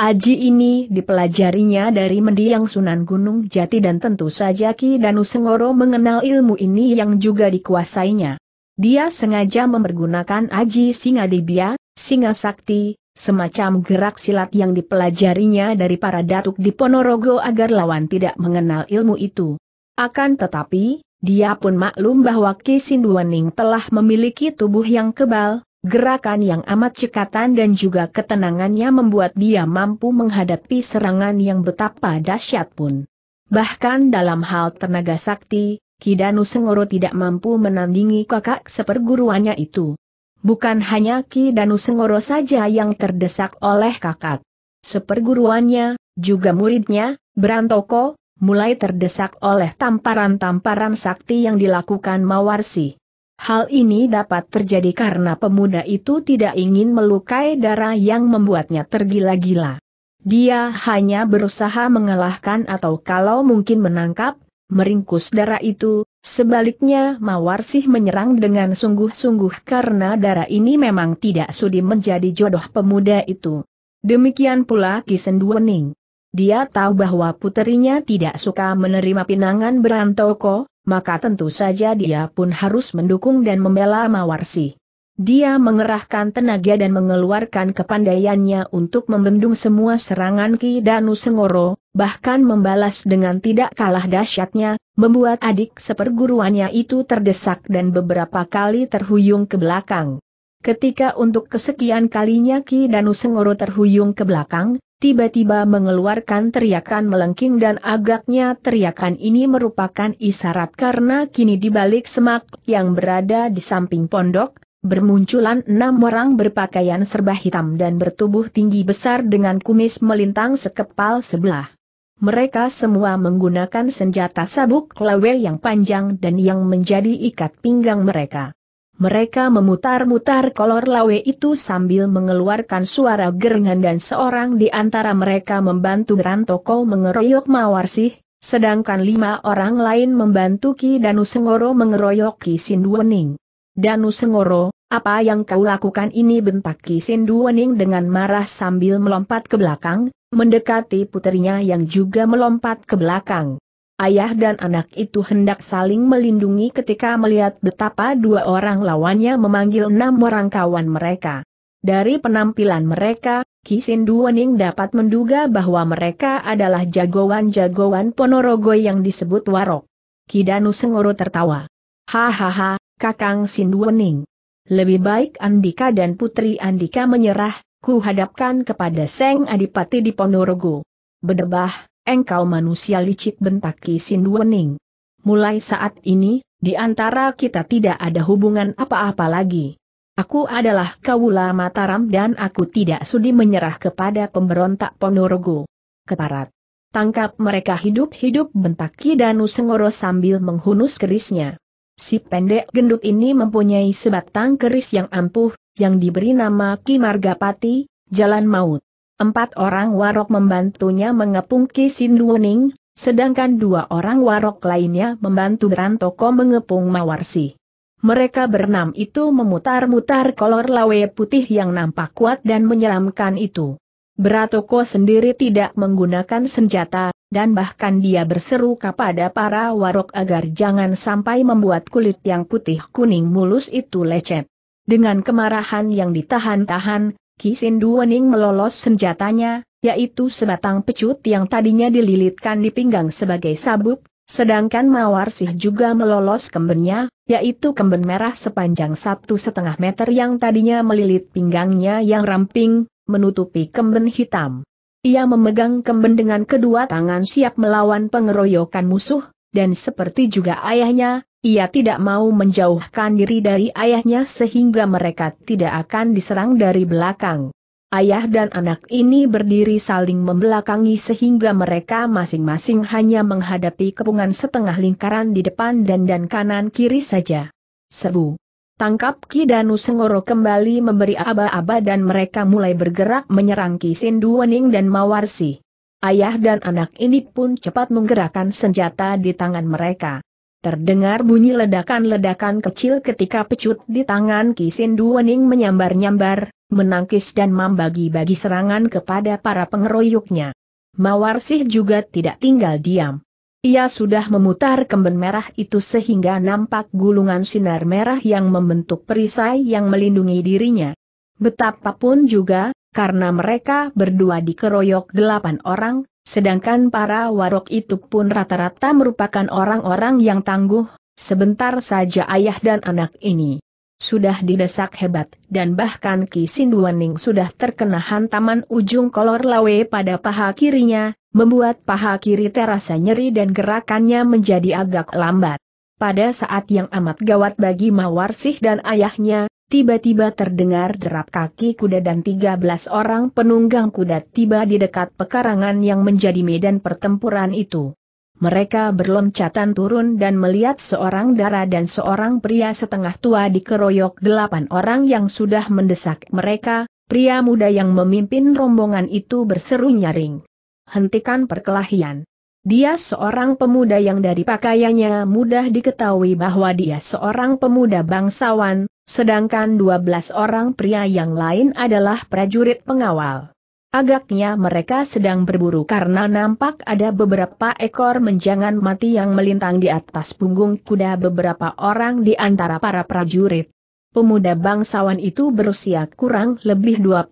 Aji ini dipelajarinya dari mendiang Sunan Gunung Jati dan tentu saja Ki Danu Sengoro mengenal ilmu ini yang juga dikuasainya. Dia sengaja mempergunakan Aji Singa Dibia, Singa Sakti, semacam gerak silat yang dipelajarinya dari para datuk di Ponorogo agar lawan tidak mengenal ilmu itu. Akan tetapi, dia pun maklum bahwa Ki Sinduaning telah memiliki tubuh yang kebal, Gerakan yang amat cekatan dan juga ketenangannya membuat dia mampu menghadapi serangan yang betapa dahsyat pun. Bahkan dalam hal tenaga sakti, Kidanu Sengoro tidak mampu menandingi kakak seperguruannya itu. Bukan hanya Kidanu Sengoro saja yang terdesak oleh kakak. Seperguruannya, juga muridnya, Brantoko, mulai terdesak oleh tamparan-tamparan sakti yang dilakukan Mawarsih. Hal ini dapat terjadi karena pemuda itu tidak ingin melukai darah yang membuatnya tergila-gila. Dia hanya berusaha mengalahkan atau kalau mungkin menangkap, meringkus darah itu, sebaliknya Mawar sih menyerang dengan sungguh-sungguh karena darah ini memang tidak sudi menjadi jodoh pemuda itu. Demikian pula Kisenduwening. Dia tahu bahwa puterinya tidak suka menerima pinangan Berantoko, maka tentu saja dia pun harus mendukung dan membela Mawarsi. Dia mengerahkan tenaga dan mengeluarkan kepandaiannya untuk membendung semua serangan Ki Danu Sengoro, bahkan membalas dengan tidak kalah dahsyatnya, membuat adik seperguruannya itu terdesak dan beberapa kali terhuyung ke belakang. Ketika untuk kesekian kalinya Ki Danu Sengoro terhuyung ke belakang, tiba-tiba mengeluarkan teriakan melengking dan agaknya teriakan ini merupakan isyarat karena kini di balik semak yang berada di samping pondok, bermunculan enam orang berpakaian serba hitam dan bertubuh tinggi besar dengan kumis melintang sekepal sebelah. Mereka semua menggunakan senjata sabuk lawe yang panjang dan yang menjadi ikat pinggang mereka. Mereka memutar-mutar kolor lawe itu sambil mengeluarkan suara gerengan dan seorang di antara mereka membantu Rantoko mengeroyok Mawarsih, sedangkan lima orang lain membantu Ki Danu Sengoro mengeroyok Ki Sinduwening. Danu Sengoro, apa yang kau lakukan ini bentak Ki Sinduwening dengan marah sambil melompat ke belakang, mendekati putrinya yang juga melompat ke belakang ayah dan anak itu hendak saling melindungi ketika melihat betapa dua orang lawannya memanggil enam orang kawan mereka. Dari penampilan mereka, Kisin Duwening dapat menduga bahwa mereka adalah jagoan-jagoan Ponorogo yang disebut warok. Kidanu Sengoro tertawa. Hahaha, Kakang Sinduoning. Lebih baik Andika dan Putri Andika menyerah, ku hadapkan kepada Seng Adipati di Ponorogo. Bedebah engkau manusia licik bentaki Sinduening. Mulai saat ini, di antara kita tidak ada hubungan apa-apa lagi. Aku adalah Kawula Mataram dan aku tidak sudi menyerah kepada pemberontak Ponorogo. Keparat. Tangkap mereka hidup-hidup bentaki Danu Sengoro sambil menghunus kerisnya. Si pendek gendut ini mempunyai sebatang keris yang ampuh, yang diberi nama Kimargapati, Jalan Maut. Empat orang warok membantunya mengepung Kisin Luoning, sedangkan dua orang warok lainnya membantu Berantoko mengepung Mawarsi. Mereka berenam itu memutar-mutar kolor lawe putih yang nampak kuat dan menyeramkan itu. Beratoko sendiri tidak menggunakan senjata, dan bahkan dia berseru kepada para warok agar jangan sampai membuat kulit yang putih kuning mulus itu lecet. Dengan kemarahan yang ditahan-tahan, Kisindu Wening melolos senjatanya, yaitu sebatang pecut yang tadinya dililitkan di pinggang sebagai sabuk, sedangkan Mawar Sih juga melolos kembennya, yaitu kemben merah sepanjang satu setengah meter yang tadinya melilit pinggangnya yang ramping, menutupi kemben hitam. Ia memegang kemben dengan kedua tangan siap melawan pengeroyokan musuh, dan seperti juga ayahnya, ia tidak mau menjauhkan diri dari ayahnya sehingga mereka tidak akan diserang dari belakang. Ayah dan anak ini berdiri saling membelakangi sehingga mereka masing-masing hanya menghadapi kepungan setengah lingkaran di depan dan dan kanan kiri saja. Sebu. Tangkap Ki Danu Sengoro kembali memberi aba-aba dan mereka mulai bergerak menyerang Ki Sindu Wening dan Mawarsi. Ayah dan anak ini pun cepat menggerakkan senjata di tangan mereka. Terdengar bunyi ledakan-ledakan kecil ketika pecut di tangan Kisin Duwening menyambar-nyambar, menangkis dan membagi-bagi serangan kepada para pengeroyoknya. Mawarsih juga tidak tinggal diam. Ia sudah memutar kemben merah itu sehingga nampak gulungan sinar merah yang membentuk perisai yang melindungi dirinya. Betapapun juga, karena mereka berdua dikeroyok delapan orang, sedangkan para warok itu pun rata-rata merupakan orang-orang yang tangguh, sebentar saja ayah dan anak ini sudah didesak hebat, dan bahkan Ki Sinduaning sudah terkena hantaman ujung kolor lawe pada paha kirinya, membuat paha kiri terasa nyeri dan gerakannya menjadi agak lambat. Pada saat yang amat gawat bagi Mawarsih dan ayahnya, Tiba-tiba terdengar derap kaki kuda dan 13 orang penunggang kuda tiba di dekat pekarangan yang menjadi medan pertempuran itu. Mereka berloncatan turun dan melihat seorang darah dan seorang pria setengah tua dikeroyok delapan orang yang sudah mendesak mereka, pria muda yang memimpin rombongan itu berseru nyaring. Hentikan perkelahian. Dia seorang pemuda yang dari pakaiannya mudah diketahui bahwa dia seorang pemuda bangsawan, sedangkan 12 orang pria yang lain adalah prajurit pengawal. Agaknya mereka sedang berburu karena nampak ada beberapa ekor menjangan mati yang melintang di atas punggung kuda beberapa orang di antara para prajurit. Pemuda bangsawan itu berusia kurang lebih 25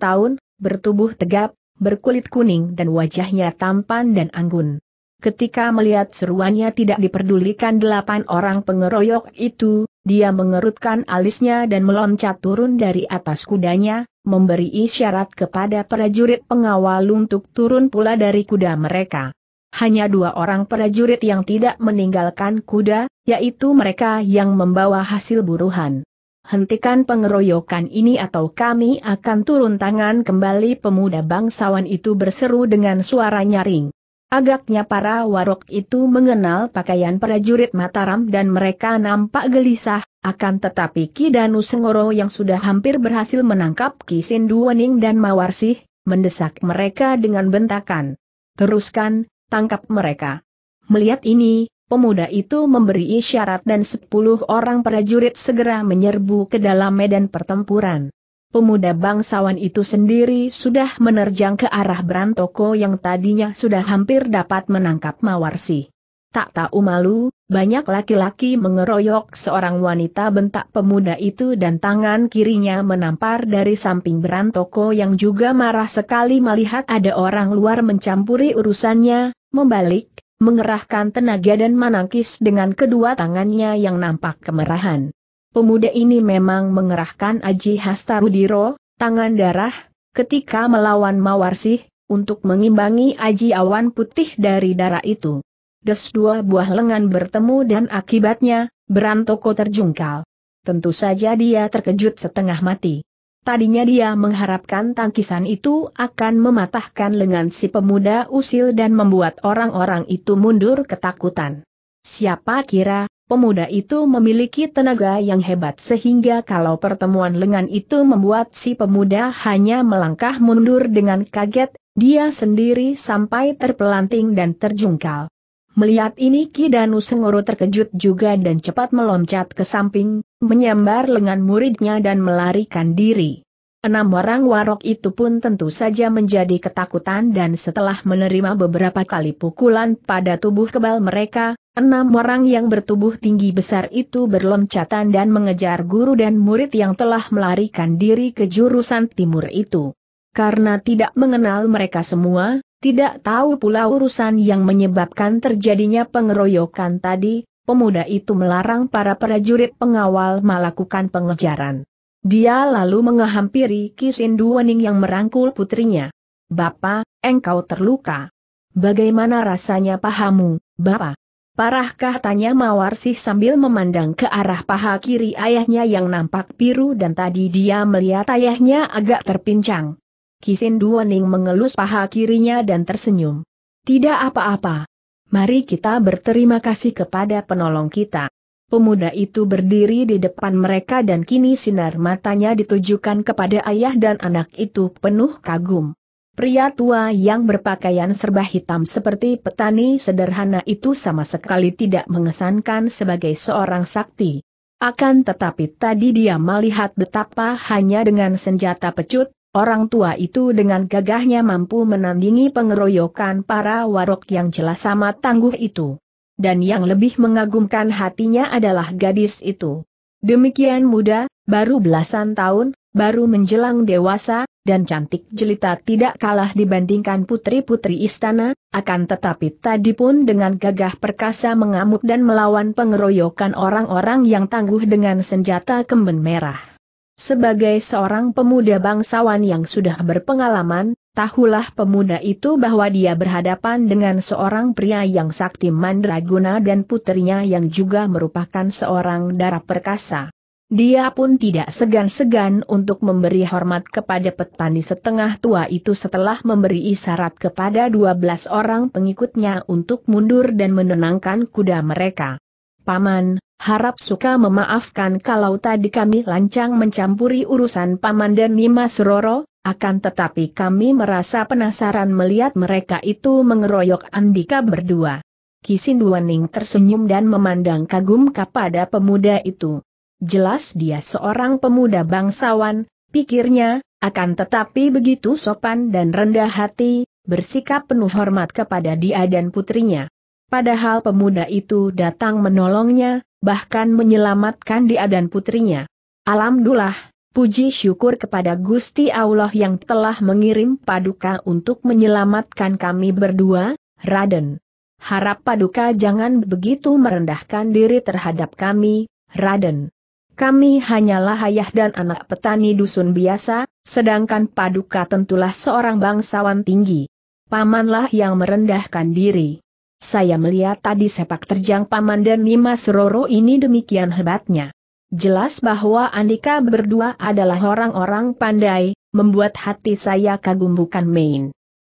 tahun, bertubuh tegap, berkulit kuning dan wajahnya tampan dan anggun. Ketika melihat seruannya tidak diperdulikan delapan orang pengeroyok itu, dia mengerutkan alisnya dan meloncat turun dari atas kudanya, memberi isyarat kepada prajurit pengawal untuk turun pula dari kuda mereka. Hanya dua orang prajurit yang tidak meninggalkan kuda, yaitu mereka yang membawa hasil buruhan hentikan pengeroyokan ini atau kami akan turun tangan kembali pemuda bangsawan itu berseru dengan suara nyaring. Agaknya para warok itu mengenal pakaian prajurit Mataram dan mereka nampak gelisah, akan tetapi Kidanu Sengoro yang sudah hampir berhasil menangkap Ki Wening dan Mawarsih, mendesak mereka dengan bentakan. Teruskan, tangkap mereka. Melihat ini, pemuda itu memberi isyarat dan sepuluh orang prajurit segera menyerbu ke dalam medan pertempuran. Pemuda bangsawan itu sendiri sudah menerjang ke arah Brantoko yang tadinya sudah hampir dapat menangkap Mawarsi. Tak tahu malu, banyak laki-laki mengeroyok seorang wanita bentak pemuda itu dan tangan kirinya menampar dari samping Brantoko yang juga marah sekali melihat ada orang luar mencampuri urusannya, membalik, mengerahkan tenaga dan manangkis dengan kedua tangannya yang nampak kemerahan. Pemuda ini memang mengerahkan Aji Hastarudiro, tangan darah, ketika melawan Mawarsih, untuk mengimbangi Aji Awan Putih dari darah itu. Des dua buah lengan bertemu dan akibatnya, Berantoko terjungkal. Tentu saja dia terkejut setengah mati. Tadinya dia mengharapkan tangkisan itu akan mematahkan lengan si pemuda usil dan membuat orang-orang itu mundur ketakutan. Siapa kira, pemuda itu memiliki tenaga yang hebat sehingga kalau pertemuan lengan itu membuat si pemuda hanya melangkah mundur dengan kaget, dia sendiri sampai terpelanting dan terjungkal. Melihat ini Ki Danu Sengoro terkejut juga dan cepat meloncat ke samping, menyambar lengan muridnya dan melarikan diri. Enam orang warok itu pun tentu saja menjadi ketakutan dan setelah menerima beberapa kali pukulan pada tubuh kebal mereka, enam orang yang bertubuh tinggi besar itu berloncatan dan mengejar guru dan murid yang telah melarikan diri ke jurusan timur itu. Karena tidak mengenal mereka semua, tidak tahu pula urusan yang menyebabkan terjadinya pengeroyokan tadi, pemuda itu melarang para prajurit pengawal melakukan pengejaran. Dia lalu menghampiri Wening yang merangkul putrinya. Bapak, engkau terluka. Bagaimana rasanya pahamu, Bapak? Parahkah tanya Mawarsih sambil memandang ke arah paha kiri ayahnya yang nampak biru dan tadi dia melihat ayahnya agak terpincang. Kisin Duoning mengelus paha kirinya dan tersenyum. Tidak apa-apa. Mari kita berterima kasih kepada penolong kita. Pemuda itu berdiri di depan mereka dan kini sinar matanya ditujukan kepada ayah dan anak itu penuh kagum. Pria tua yang berpakaian serba hitam seperti petani sederhana itu sama sekali tidak mengesankan sebagai seorang sakti. Akan tetapi tadi dia melihat betapa hanya dengan senjata pecut, Orang tua itu dengan gagahnya mampu menandingi pengeroyokan para warok yang jelas sama tangguh itu. Dan yang lebih mengagumkan hatinya adalah gadis itu. Demikian muda, baru belasan tahun, baru menjelang dewasa, dan cantik jelita tidak kalah dibandingkan putri-putri istana, akan tetapi tadi pun dengan gagah perkasa mengamuk dan melawan pengeroyokan orang-orang yang tangguh dengan senjata kemben merah. Sebagai seorang pemuda bangsawan yang sudah berpengalaman, tahulah pemuda itu bahwa dia berhadapan dengan seorang pria yang sakti mandraguna dan putrinya yang juga merupakan seorang darah perkasa. Dia pun tidak segan-segan untuk memberi hormat kepada petani setengah tua itu setelah memberi isyarat kepada 12 orang pengikutnya untuk mundur dan menenangkan kuda mereka. Paman, harap suka memaafkan kalau tadi kami lancang mencampuri urusan Paman dan Nimas Roro, akan tetapi kami merasa penasaran melihat mereka itu mengeroyok Andika berdua. Kisin Duaning tersenyum dan memandang kagum kepada pemuda itu. Jelas dia seorang pemuda bangsawan, pikirnya, akan tetapi begitu sopan dan rendah hati, bersikap penuh hormat kepada dia dan putrinya. Padahal pemuda itu datang menolongnya, bahkan menyelamatkan dia dan putrinya. Alhamdulillah, puji syukur kepada Gusti Allah yang telah mengirim paduka untuk menyelamatkan kami berdua, Raden. Harap paduka jangan begitu merendahkan diri terhadap kami, Raden. Kami hanyalah ayah dan anak petani dusun biasa, sedangkan paduka tentulah seorang bangsawan tinggi. Pamanlah yang merendahkan diri. Saya melihat tadi sepak terjang Paman dan Nimas Roro ini demikian hebatnya. Jelas bahwa Andika berdua adalah orang-orang pandai, membuat hati saya kagum bukan main.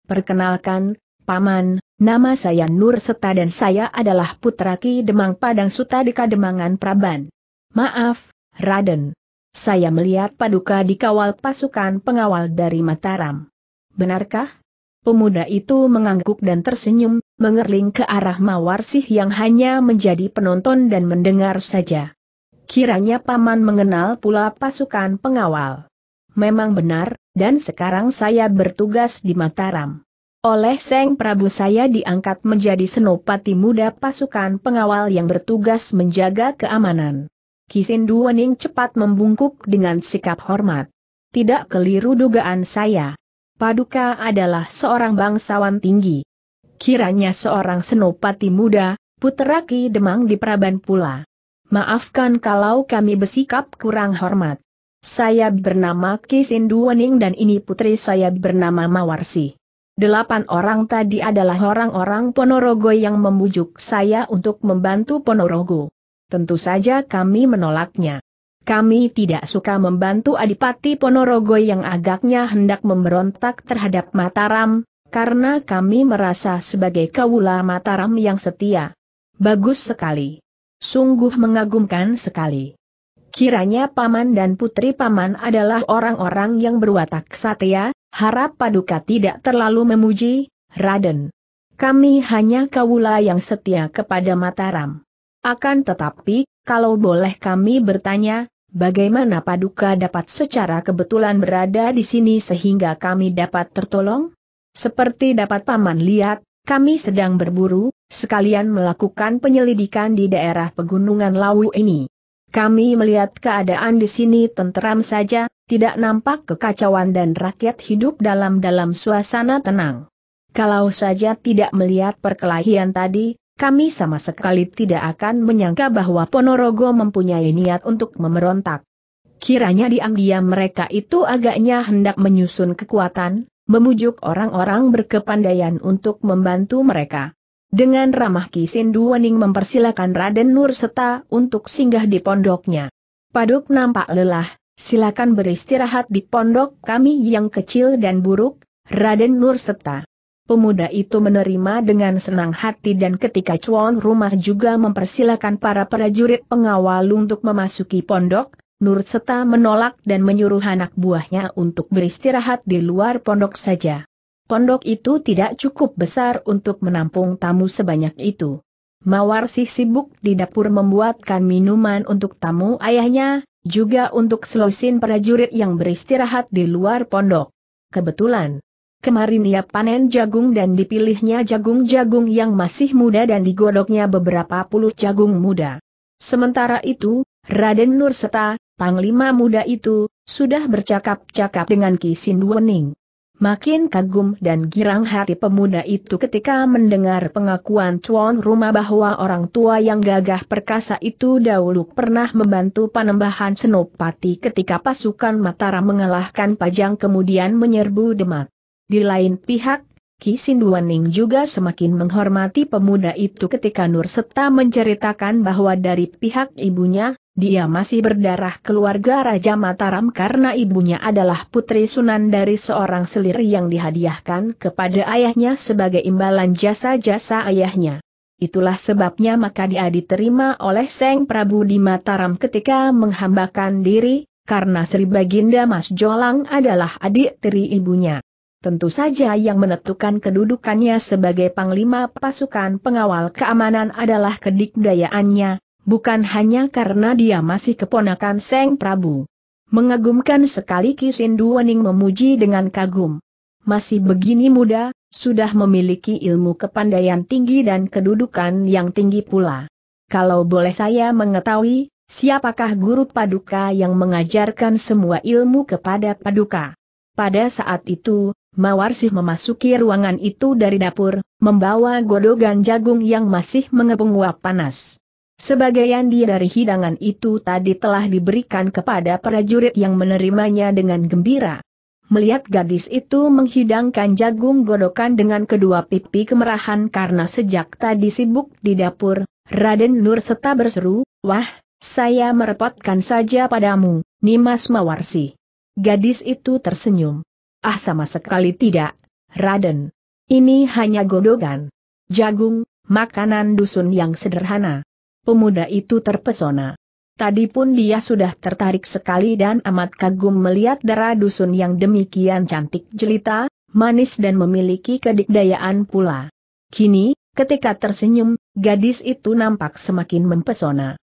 Perkenalkan, Paman, nama saya Nur Seta dan saya adalah putra Ki Demang Padang Suta di Kademangan Praban. Maaf, Raden. Saya melihat Paduka dikawal pasukan pengawal dari Mataram. Benarkah? Pemuda itu mengangguk dan tersenyum, mengerling ke arah Mawarsih yang hanya menjadi penonton dan mendengar saja. Kiranya Paman mengenal pula pasukan pengawal. Memang benar, dan sekarang saya bertugas di Mataram. Oleh Seng Prabu saya diangkat menjadi senopati muda pasukan pengawal yang bertugas menjaga keamanan. Kisindu Wening cepat membungkuk dengan sikap hormat. Tidak keliru dugaan saya. Paduka adalah seorang bangsawan tinggi. Kiranya seorang senopati muda, putra Ki Demang di Praban pula. Maafkan kalau kami bersikap kurang hormat. Saya bernama Ki Sinduwening dan ini putri saya bernama Mawarsi. Delapan orang tadi adalah orang-orang Ponorogo yang membujuk saya untuk membantu Ponorogo. Tentu saja kami menolaknya. Kami tidak suka membantu Adipati Ponorogo yang agaknya hendak memberontak terhadap Mataram, karena kami merasa sebagai kawula Mataram yang setia. Bagus sekali. Sungguh mengagumkan sekali. Kiranya paman dan putri paman adalah orang-orang yang berwatak satya, harap paduka tidak terlalu memuji, Raden. Kami hanya kawula yang setia kepada Mataram. Akan tetapi, kalau boleh kami bertanya, Bagaimana Paduka dapat secara kebetulan berada di sini sehingga kami dapat tertolong? Seperti dapat Paman lihat, kami sedang berburu, sekalian melakukan penyelidikan di daerah pegunungan Lawu ini. Kami melihat keadaan di sini tenteram saja, tidak nampak kekacauan dan rakyat hidup dalam-dalam suasana tenang. Kalau saja tidak melihat perkelahian tadi, kami sama sekali tidak akan menyangka bahwa Ponorogo mempunyai niat untuk memberontak. Kiranya diam-diam mereka itu agaknya hendak menyusun kekuatan, memujuk orang-orang berkepandaian untuk membantu mereka. Dengan ramah Kisindu Wening mempersilakan Raden Nur Seta untuk singgah di pondoknya. Paduk nampak lelah, silakan beristirahat di pondok kami yang kecil dan buruk, Raden Nur Seta. Pemuda itu menerima dengan senang hati dan ketika Chuan Rumah juga mempersilahkan para prajurit pengawal untuk memasuki pondok, Nur Seta menolak dan menyuruh anak buahnya untuk beristirahat di luar pondok saja. Pondok itu tidak cukup besar untuk menampung tamu sebanyak itu. Mawar sih sibuk di dapur membuatkan minuman untuk tamu ayahnya, juga untuk selosin prajurit yang beristirahat di luar pondok. Kebetulan, Kemarin ia panen jagung dan dipilihnya jagung-jagung yang masih muda dan digodoknya beberapa puluh jagung muda. Sementara itu, Raden Nurseta, panglima muda itu, sudah bercakap-cakap dengan Ki Sinduening. Makin kagum dan girang hati pemuda itu ketika mendengar pengakuan tuan rumah bahwa orang tua yang gagah perkasa itu dahulu pernah membantu panembahan Senopati ketika pasukan Mataram mengalahkan Pajang kemudian menyerbu Demak. Di lain pihak, Ki Sinduaning juga semakin menghormati pemuda itu ketika Nur Seta menceritakan bahwa dari pihak ibunya, dia masih berdarah keluarga Raja Mataram karena ibunya adalah putri sunan dari seorang selir yang dihadiahkan kepada ayahnya sebagai imbalan jasa-jasa ayahnya. Itulah sebabnya maka dia diterima oleh Seng Prabu di Mataram ketika menghambakan diri, karena Sri Baginda Mas Jolang adalah adik tiri ibunya tentu saja yang menentukan kedudukannya sebagai Panglima Pasukan Pengawal Keamanan adalah kedikdayaannya, bukan hanya karena dia masih keponakan Seng Prabu. Mengagumkan sekali Kisindu Wening memuji dengan kagum. Masih begini muda, sudah memiliki ilmu kepandaian tinggi dan kedudukan yang tinggi pula. Kalau boleh saya mengetahui, siapakah guru paduka yang mengajarkan semua ilmu kepada paduka? Pada saat itu, Mawarsih memasuki ruangan itu dari dapur, membawa godogan jagung yang masih mengepung uap panas. Sebagian dia dari hidangan itu tadi telah diberikan kepada prajurit yang menerimanya dengan gembira. Melihat gadis itu menghidangkan jagung godokan dengan kedua pipi kemerahan karena sejak tadi sibuk di dapur, Raden Nur seta berseru, Wah, saya merepotkan saja padamu, Nimas Mawarsi. Gadis itu tersenyum. Ah sama sekali tidak, Raden. Ini hanya godogan. Jagung, makanan dusun yang sederhana. Pemuda itu terpesona. Tadi pun dia sudah tertarik sekali dan amat kagum melihat darah dusun yang demikian cantik jelita, manis dan memiliki kedikdayaan pula. Kini, ketika tersenyum, gadis itu nampak semakin mempesona.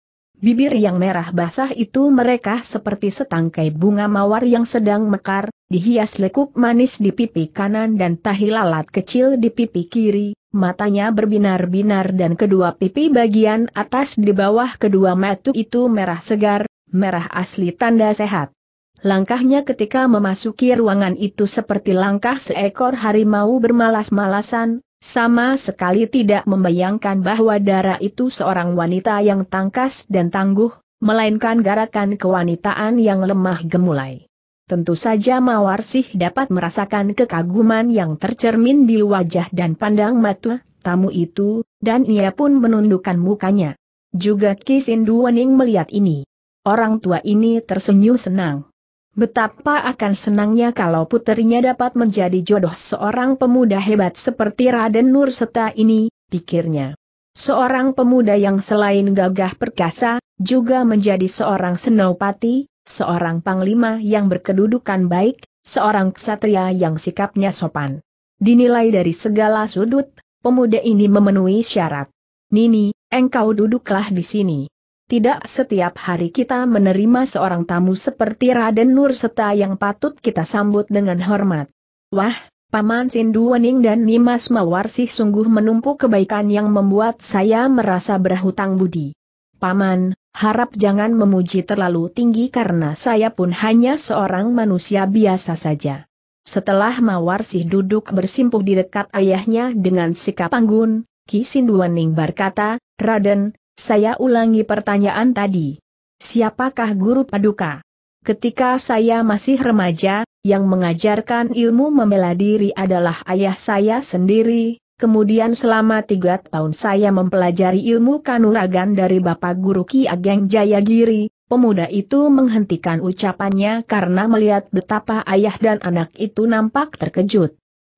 Bibir yang merah basah itu mereka seperti setangkai bunga mawar yang sedang mekar, dihias lekuk manis di pipi kanan dan tahi lalat kecil di pipi kiri, matanya berbinar-binar dan kedua pipi bagian atas di bawah kedua mata itu merah segar, merah asli tanda sehat. Langkahnya ketika memasuki ruangan itu seperti langkah seekor harimau bermalas-malasan, sama sekali tidak membayangkan bahwa darah itu seorang wanita yang tangkas dan tangguh, melainkan garakan kewanitaan yang lemah gemulai. Tentu saja Mawar sih dapat merasakan kekaguman yang tercermin di wajah dan pandang mata tamu itu, dan ia pun menundukkan mukanya. Juga Kisindu Wening melihat ini. Orang tua ini tersenyum senang. Betapa akan senangnya kalau putrinya dapat menjadi jodoh seorang pemuda hebat seperti Raden Nur Seta ini, pikirnya. Seorang pemuda yang selain gagah perkasa, juga menjadi seorang senopati, seorang panglima yang berkedudukan baik, seorang ksatria yang sikapnya sopan. Dinilai dari segala sudut, pemuda ini memenuhi syarat. Nini, engkau duduklah di sini. Tidak setiap hari kita menerima seorang tamu seperti Raden Nur serta yang patut kita sambut dengan hormat. Wah, Paman Sindu Wening dan Nimas Mawarsih sungguh menumpuk kebaikan yang membuat saya merasa berhutang budi. Paman, harap jangan memuji terlalu tinggi karena saya pun hanya seorang manusia biasa saja. Setelah Mawarsih duduk bersimpuh di dekat ayahnya dengan sikap anggun, Ki Sindu Wening berkata, Raden, saya ulangi pertanyaan tadi. Siapakah guru paduka? Ketika saya masih remaja, yang mengajarkan ilmu membela diri adalah ayah saya sendiri, kemudian selama tiga tahun saya mempelajari ilmu kanuragan dari Bapak Guru Ki Ageng Jayagiri, pemuda itu menghentikan ucapannya karena melihat betapa ayah dan anak itu nampak terkejut.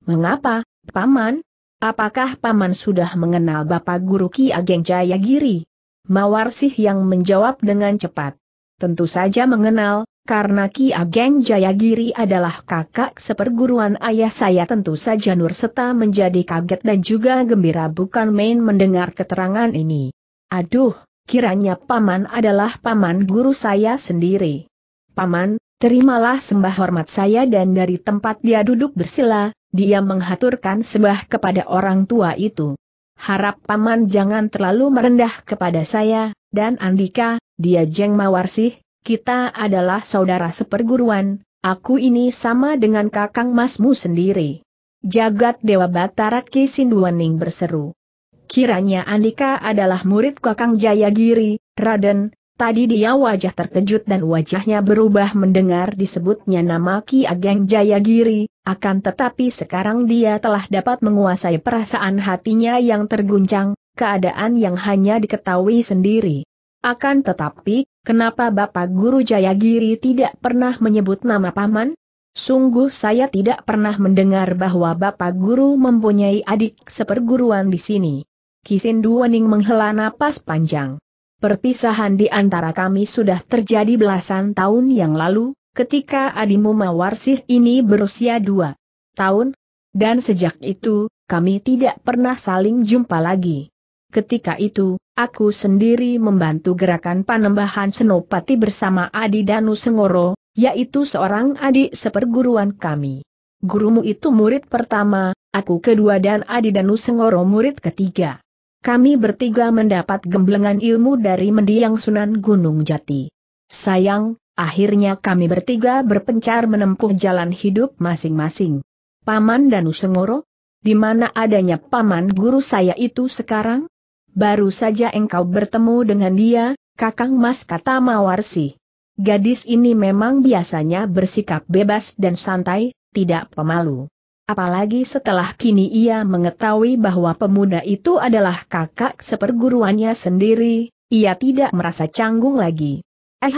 Mengapa, Paman? Apakah Paman sudah mengenal Bapak Guru Ki Ageng Jayagiri? Mawarsih yang menjawab dengan cepat. Tentu saja mengenal, karena Ki Ageng Jayagiri adalah kakak seperguruan ayah saya tentu saja Nur Seta menjadi kaget dan juga gembira bukan main mendengar keterangan ini. Aduh, kiranya Paman adalah Paman guru saya sendiri. Paman, terimalah sembah hormat saya dan dari tempat dia duduk bersila, dia menghaturkan sebah kepada orang tua itu. Harap paman jangan terlalu merendah kepada saya, dan Andika, dia Jeng Mawarsih, kita adalah saudara seperguruan, aku ini sama dengan kakang masmu sendiri. Jagat Dewa Batara Kisinduaning berseru. Kiranya Andika adalah murid kakang Jayagiri, Raden, Tadi dia wajah terkejut dan wajahnya berubah mendengar disebutnya nama Ki Ageng Jayagiri, akan tetapi sekarang dia telah dapat menguasai perasaan hatinya yang terguncang, keadaan yang hanya diketahui sendiri. Akan tetapi, kenapa Bapak Guru Jayagiri tidak pernah menyebut nama Paman? Sungguh saya tidak pernah mendengar bahwa Bapak Guru mempunyai adik seperguruan di sini. Kisin Duwening menghela napas panjang. Perpisahan di antara kami sudah terjadi belasan tahun yang lalu, ketika Adimu Mawarsih ini berusia dua tahun, dan sejak itu, kami tidak pernah saling jumpa lagi. Ketika itu, aku sendiri membantu gerakan panembahan Senopati bersama Adi Danu Sengoro, yaitu seorang adik seperguruan kami. Gurumu itu murid pertama, aku kedua dan Adi Danu Sengoro murid ketiga. Kami bertiga mendapat gemblengan ilmu dari mendiang Sunan Gunung Jati. Sayang, Akhirnya kami bertiga berpencar menempuh jalan hidup masing-masing. Paman dan Sengoro? Di mana adanya paman guru saya itu sekarang? Baru saja engkau bertemu dengan dia, Kakang Mas kata Mawarsi. Gadis ini memang biasanya bersikap bebas dan santai, tidak pemalu. Apalagi setelah kini ia mengetahui bahwa pemuda itu adalah kakak seperguruannya sendiri, ia tidak merasa canggung lagi. Eh,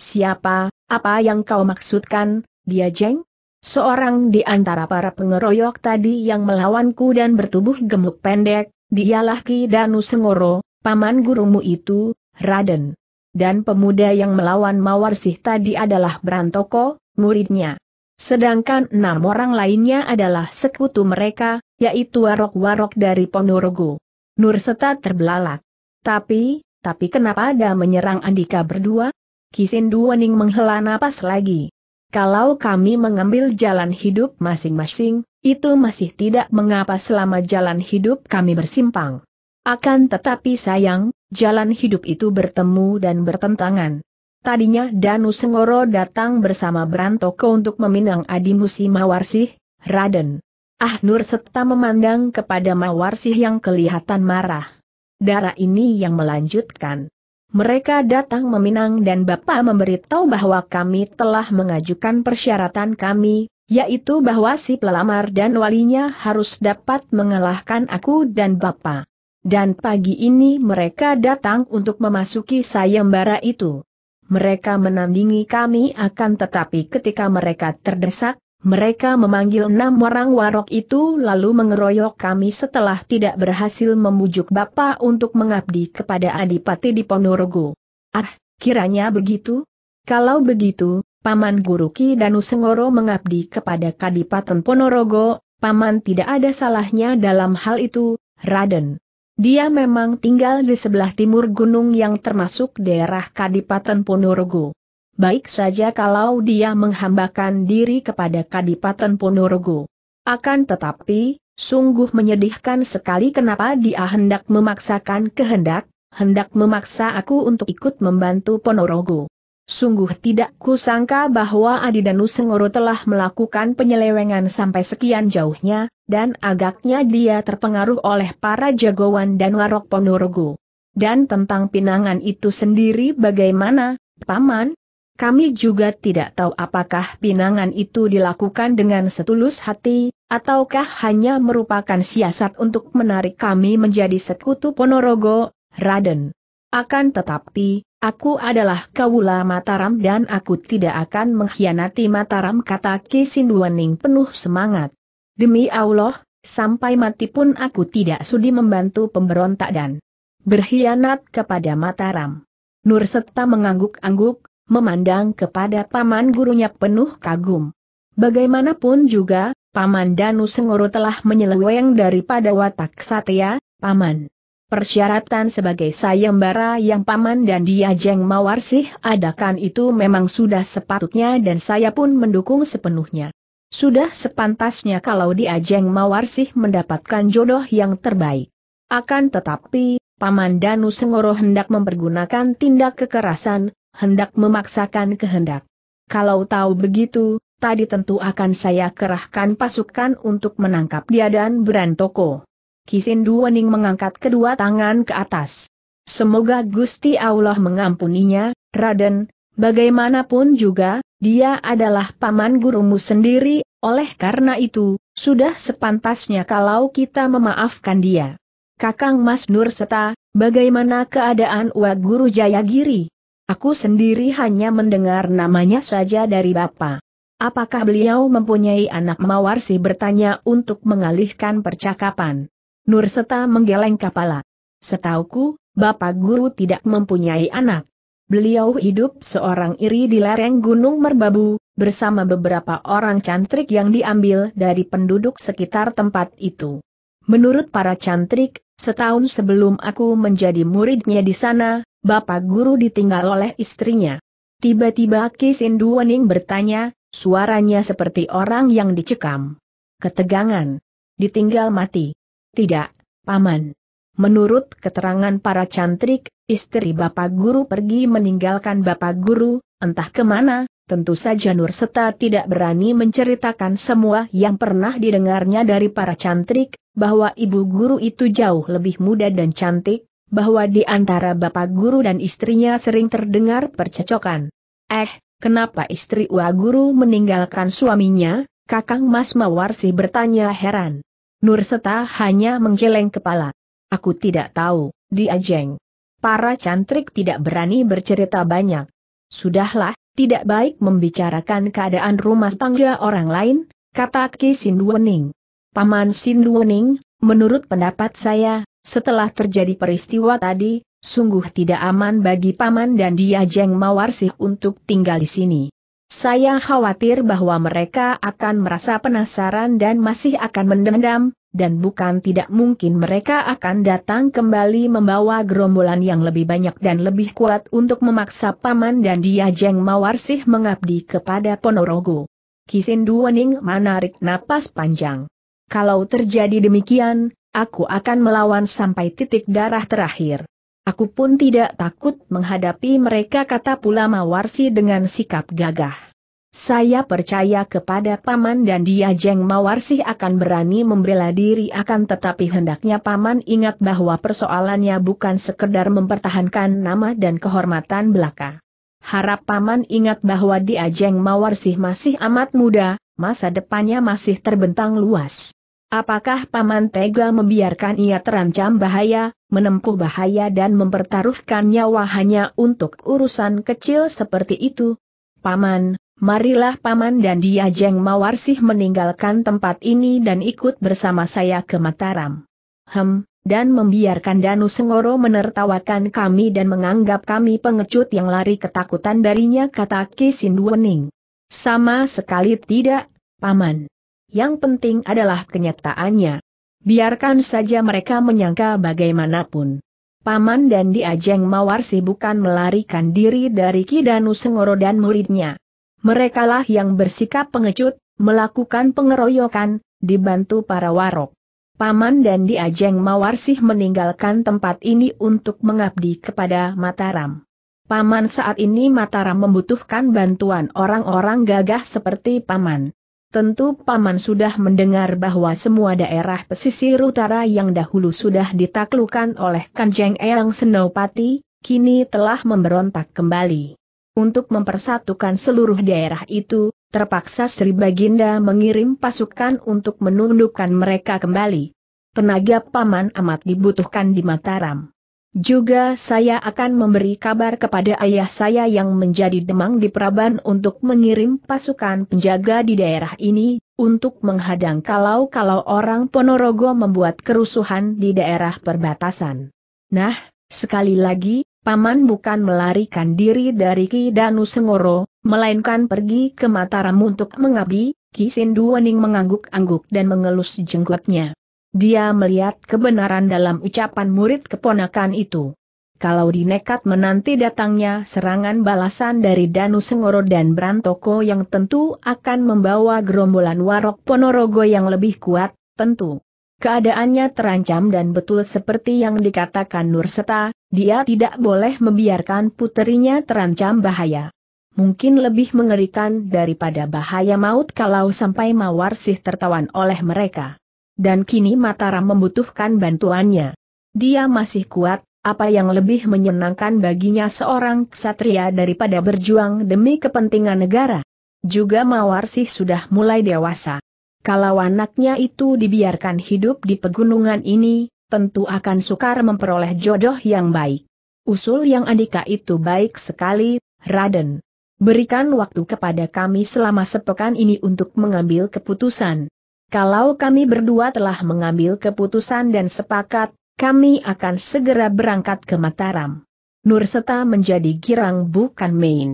Siapa, apa yang kau maksudkan, dia jeng? Seorang di antara para pengeroyok tadi yang melawanku dan bertubuh gemuk pendek, dialah Ki Danu Sengoro, paman gurumu itu, Raden. Dan pemuda yang melawan Mawarsih tadi adalah Brantoko, muridnya. Sedangkan enam orang lainnya adalah sekutu mereka, yaitu warok-warok dari Ponorogo. Nurseta terbelalak. Tapi, tapi kenapa ada menyerang Andika berdua? Kisin Duwening menghela napas lagi. Kalau kami mengambil jalan hidup masing-masing, itu masih tidak mengapa selama jalan hidup kami bersimpang. Akan tetapi sayang, jalan hidup itu bertemu dan bertentangan. Tadinya Danu Sengoro datang bersama Brantoko untuk meminang Adi Musi Mawarsih, Raden. Ah Nur serta memandang kepada Mawarsih yang kelihatan marah. Darah ini yang melanjutkan. Mereka datang meminang dan Bapak memberitahu bahwa kami telah mengajukan persyaratan kami, yaitu bahwa si pelamar dan walinya harus dapat mengalahkan aku dan Bapak. Dan pagi ini mereka datang untuk memasuki sayembara itu. Mereka menandingi kami akan tetapi ketika mereka terdesak, mereka memanggil enam orang warok itu lalu mengeroyok kami setelah tidak berhasil membujuk Bapak untuk mengabdi kepada Adipati di Ponorogo. Ah, kiranya begitu? Kalau begitu, Paman Guruki Danu Sengoro mengabdi kepada Kadipaten Ponorogo, Paman tidak ada salahnya dalam hal itu, Raden. Dia memang tinggal di sebelah timur gunung yang termasuk daerah Kadipaten Ponorogo baik saja kalau dia menghambakan diri kepada Kadipaten Ponorogo. Akan tetapi, sungguh menyedihkan sekali kenapa dia hendak memaksakan kehendak, hendak memaksa aku untuk ikut membantu Ponorogo. Sungguh tidak kusangka bahwa Adidanu Sengoro telah melakukan penyelewengan sampai sekian jauhnya, dan agaknya dia terpengaruh oleh para jagoan dan warok Ponorogo. Dan tentang pinangan itu sendiri bagaimana, Paman, kami juga tidak tahu apakah pinangan itu dilakukan dengan setulus hati, ataukah hanya merupakan siasat untuk menarik kami menjadi sekutu Ponorogo, Raden. Akan tetapi, aku adalah Kawula Mataram dan aku tidak akan mengkhianati Mataram kata Kisinduaning penuh semangat. Demi Allah, sampai mati pun aku tidak sudi membantu pemberontak dan berkhianat kepada Mataram. Nur Serta mengangguk-angguk, memandang kepada paman gurunya penuh kagum. Bagaimanapun juga, Paman Danu Sengoro telah menyeleweng daripada watak Satya, Paman. Persyaratan sebagai sayembara yang Paman dan dia Jeng Mawarsih adakan itu memang sudah sepatutnya dan saya pun mendukung sepenuhnya. Sudah sepantasnya kalau dia Jeng Mawarsih mendapatkan jodoh yang terbaik. Akan tetapi, Paman Danu Sengoro hendak mempergunakan tindak kekerasan, hendak memaksakan kehendak. Kalau tahu begitu, tadi tentu akan saya kerahkan pasukan untuk menangkap dia dan Berantoko. Kisin Duwening mengangkat kedua tangan ke atas. Semoga Gusti Allah mengampuninya, Raden, bagaimanapun juga, dia adalah paman gurumu sendiri, oleh karena itu, sudah sepantasnya kalau kita memaafkan dia. Kakang Mas Nur Seta, bagaimana keadaan Uwa Guru Jayagiri? Aku sendiri hanya mendengar namanya saja dari Bapak. Apakah beliau mempunyai anak mawar? sih bertanya untuk mengalihkan percakapan. Nur Seta menggeleng kepala. Setauku, Bapak Guru tidak mempunyai anak. Beliau hidup seorang iri di lereng Gunung Merbabu, bersama beberapa orang cantrik yang diambil dari penduduk sekitar tempat itu. Menurut para cantrik, setahun sebelum aku menjadi muridnya di sana, Bapak Guru ditinggal oleh istrinya. Tiba-tiba Kisin Duwening bertanya, suaranya seperti orang yang dicekam. Ketegangan. Ditinggal mati. Tidak, Paman. Menurut keterangan para cantrik, istri Bapak Guru pergi meninggalkan Bapak Guru, entah kemana, tentu saja Nur Seta tidak berani menceritakan semua yang pernah didengarnya dari para cantrik, bahwa ibu guru itu jauh lebih muda dan cantik, bahwa di antara bapak guru dan istrinya sering terdengar percecokan. Eh, kenapa istri Wa Guru meninggalkan suaminya? Kakang Mas Mawarsi bertanya heran. Nurseta hanya menggeleng kepala. Aku tidak tahu, diajeng. Para cantrik tidak berani bercerita banyak. Sudahlah, tidak baik membicarakan keadaan rumah tangga orang lain, kata Ki Sinduening. Paman Sinduening, menurut pendapat saya, setelah terjadi peristiwa tadi, sungguh tidak aman bagi Paman dan dia Jeng Mawarsih untuk tinggal di sini. Saya khawatir bahwa mereka akan merasa penasaran dan masih akan mendendam, dan bukan tidak mungkin mereka akan datang kembali membawa gerombolan yang lebih banyak dan lebih kuat untuk memaksa Paman dan dia Jeng Mawarsih mengabdi kepada Ponorogo. Duwening menarik napas panjang. Kalau terjadi demikian, Aku akan melawan sampai titik darah terakhir. Aku pun tidak takut menghadapi mereka kata pula Mawarsi dengan sikap gagah. Saya percaya kepada Paman dan dia Jeng Mawarsi akan berani membela diri akan tetapi hendaknya Paman ingat bahwa persoalannya bukan sekedar mempertahankan nama dan kehormatan belaka. Harap Paman ingat bahwa dia Jeng Mawarsi masih amat muda, masa depannya masih terbentang luas. Apakah Paman tega membiarkan ia terancam bahaya, menempuh bahaya dan mempertaruhkan nyawa hanya untuk urusan kecil seperti itu? Paman, marilah Paman dan dia Jeng Mawarsih meninggalkan tempat ini dan ikut bersama saya ke Mataram. Hem, dan membiarkan Danu Sengoro menertawakan kami dan menganggap kami pengecut yang lari ketakutan darinya kata Wening. Sama sekali tidak, Paman yang penting adalah kenyataannya. Biarkan saja mereka menyangka bagaimanapun. Paman dan Diajeng Mawarsi bukan melarikan diri dari Kidanu Sengoro dan muridnya. Merekalah yang bersikap pengecut, melakukan pengeroyokan, dibantu para warok. Paman dan Diajeng Mawarsih meninggalkan tempat ini untuk mengabdi kepada Mataram. Paman saat ini Mataram membutuhkan bantuan orang-orang gagah seperti Paman. Tentu Paman sudah mendengar bahwa semua daerah pesisir utara yang dahulu sudah ditaklukan oleh Kanjeng Eyang Senopati, kini telah memberontak kembali. Untuk mempersatukan seluruh daerah itu, terpaksa Sri Baginda mengirim pasukan untuk menundukkan mereka kembali. Tenaga Paman amat dibutuhkan di Mataram. Juga saya akan memberi kabar kepada ayah saya yang menjadi demang di Praban untuk mengirim pasukan penjaga di daerah ini, untuk menghadang kalau-kalau orang Ponorogo membuat kerusuhan di daerah perbatasan. Nah, sekali lagi, Paman bukan melarikan diri dari Ki Danu Sengoro, melainkan pergi ke Mataram untuk mengabdi, Ki Sinduaning mengangguk-angguk dan mengelus jenggotnya. Dia melihat kebenaran dalam ucapan murid keponakan itu. Kalau dinekat menanti datangnya serangan balasan dari Danu Sengoro dan Brantoko yang tentu akan membawa gerombolan warok Ponorogo yang lebih kuat, tentu. Keadaannya terancam dan betul seperti yang dikatakan Nurseta, dia tidak boleh membiarkan puterinya terancam bahaya. Mungkin lebih mengerikan daripada bahaya maut kalau sampai Mawarsih tertawan oleh mereka dan kini Mataram membutuhkan bantuannya. Dia masih kuat, apa yang lebih menyenangkan baginya seorang ksatria daripada berjuang demi kepentingan negara. Juga Mawar sih sudah mulai dewasa. Kalau anaknya itu dibiarkan hidup di pegunungan ini, tentu akan sukar memperoleh jodoh yang baik. Usul yang Andika itu baik sekali, Raden. Berikan waktu kepada kami selama sepekan ini untuk mengambil keputusan kalau kami berdua telah mengambil keputusan dan sepakat, kami akan segera berangkat ke Mataram. Nurseta menjadi girang bukan main.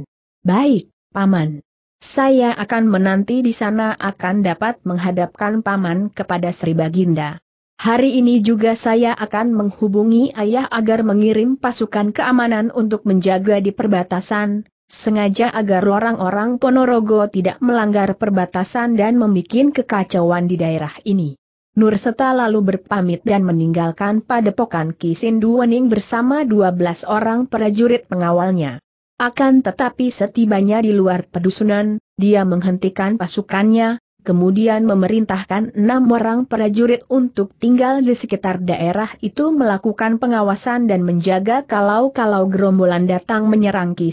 Baik, Paman. Saya akan menanti di sana akan dapat menghadapkan Paman kepada Sri Baginda. Hari ini juga saya akan menghubungi ayah agar mengirim pasukan keamanan untuk menjaga di perbatasan, sengaja agar orang-orang Ponorogo tidak melanggar perbatasan dan membuat kekacauan di daerah ini. Nurseta lalu berpamit dan meninggalkan padepokan Duwening bersama 12 orang prajurit pengawalnya. Akan tetapi setibanya di luar pedusunan, dia menghentikan pasukannya, kemudian memerintahkan enam orang prajurit untuk tinggal di sekitar daerah itu melakukan pengawasan dan menjaga kalau-kalau gerombolan datang menyerang Ki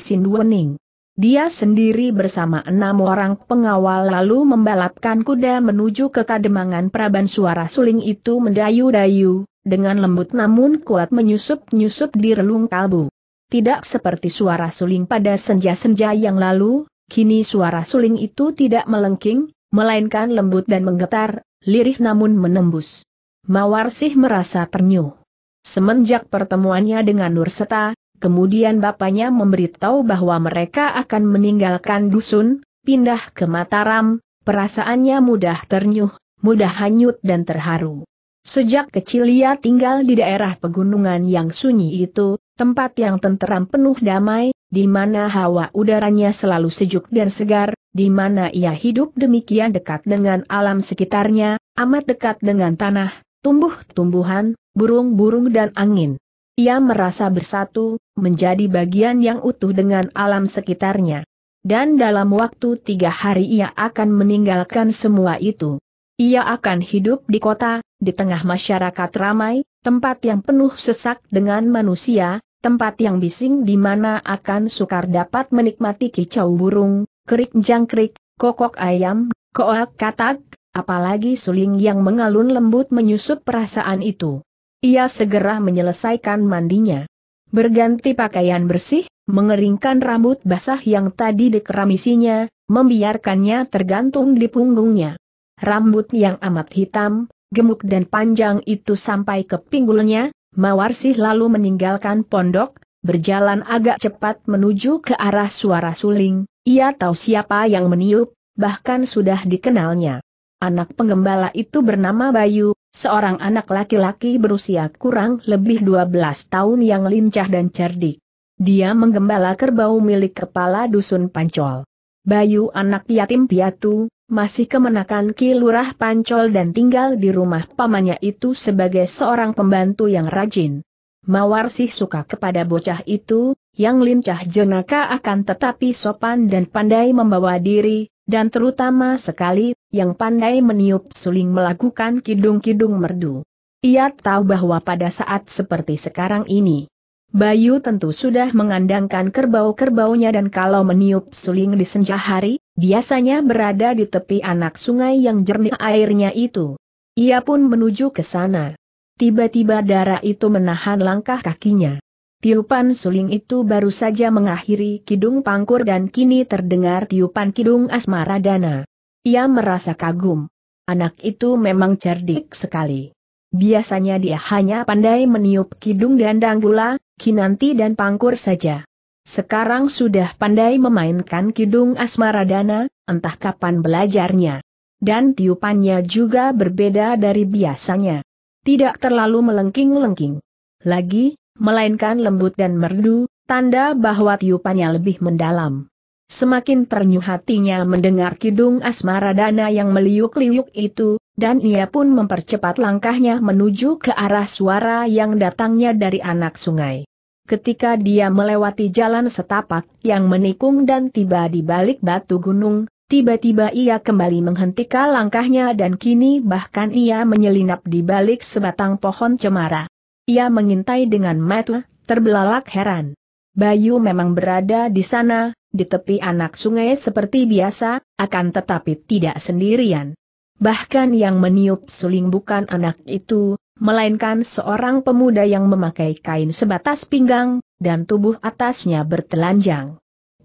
Dia sendiri bersama enam orang pengawal lalu membalapkan kuda menuju ke kademangan Praban suara suling itu mendayu-dayu, dengan lembut namun kuat menyusup-nyusup di relung kalbu. Tidak seperti suara suling pada senja-senja yang lalu, kini suara suling itu tidak melengking, melainkan lembut dan menggetar, lirih namun menembus. Mawar sih merasa ternyuh. Semenjak pertemuannya dengan Nurseta, kemudian bapaknya memberitahu bahwa mereka akan meninggalkan dusun, pindah ke Mataram, perasaannya mudah ternyuh, mudah hanyut dan terharu. Sejak kecil ia tinggal di daerah pegunungan yang sunyi itu, tempat yang tenteram penuh damai, di mana hawa udaranya selalu sejuk dan segar, di mana ia hidup demikian dekat dengan alam sekitarnya, amat dekat dengan tanah, tumbuh-tumbuhan, burung-burung dan angin. Ia merasa bersatu, menjadi bagian yang utuh dengan alam sekitarnya. Dan dalam waktu tiga hari ia akan meninggalkan semua itu. Ia akan hidup di kota, di tengah masyarakat ramai, tempat yang penuh sesak dengan manusia, tempat yang bising di mana akan sukar dapat menikmati kicau burung, kerik jangkrik, kokok ayam, koak katak, apalagi suling yang mengalun lembut menyusup perasaan itu. Ia segera menyelesaikan mandinya. Berganti pakaian bersih, mengeringkan rambut basah yang tadi dikeramisinya, membiarkannya tergantung di punggungnya. Rambut yang amat hitam, gemuk dan panjang itu sampai ke pinggulnya, Mawarsih lalu meninggalkan pondok, berjalan agak cepat menuju ke arah suara suling, ia tahu siapa yang meniup, bahkan sudah dikenalnya. Anak penggembala itu bernama Bayu, seorang anak laki-laki berusia kurang lebih 12 tahun yang lincah dan cerdik. Dia menggembala kerbau milik kepala dusun Pancol. Bayu anak yatim piatu, masih kemenakan Ki Lurah Pancol dan tinggal di rumah pamannya itu sebagai seorang pembantu yang rajin. Mawar sih suka kepada bocah itu, yang lincah jenaka akan tetapi sopan dan pandai membawa diri, dan terutama sekali, yang pandai meniup suling melakukan kidung-kidung merdu. Ia tahu bahwa pada saat seperti sekarang ini, Bayu tentu sudah mengandangkan kerbau-kerbaunya dan kalau meniup suling di senja hari, biasanya berada di tepi anak sungai yang jernih airnya itu. Ia pun menuju ke sana. Tiba-tiba darah itu menahan langkah kakinya. Tiupan suling itu baru saja mengakhiri kidung pangkur dan kini terdengar tiupan kidung asmara dana. Ia merasa kagum. Anak itu memang cerdik sekali. Biasanya dia hanya pandai meniup kidung dan danggula, kinanti dan pangkur saja. Sekarang sudah pandai memainkan kidung asmara dana, entah kapan belajarnya. Dan tiupannya juga berbeda dari biasanya tidak terlalu melengking-lengking. Lagi, melainkan lembut dan merdu, tanda bahwa tiupannya lebih mendalam. Semakin ternyuh hatinya mendengar kidung asmara dana yang meliuk-liuk itu, dan ia pun mempercepat langkahnya menuju ke arah suara yang datangnya dari anak sungai. Ketika dia melewati jalan setapak yang menikung dan tiba di balik batu gunung, Tiba-tiba ia kembali menghentikan langkahnya dan kini bahkan ia menyelinap di balik sebatang pohon cemara. Ia mengintai dengan mata, terbelalak heran. Bayu memang berada di sana, di tepi anak sungai seperti biasa, akan tetapi tidak sendirian. Bahkan yang meniup suling bukan anak itu, melainkan seorang pemuda yang memakai kain sebatas pinggang, dan tubuh atasnya bertelanjang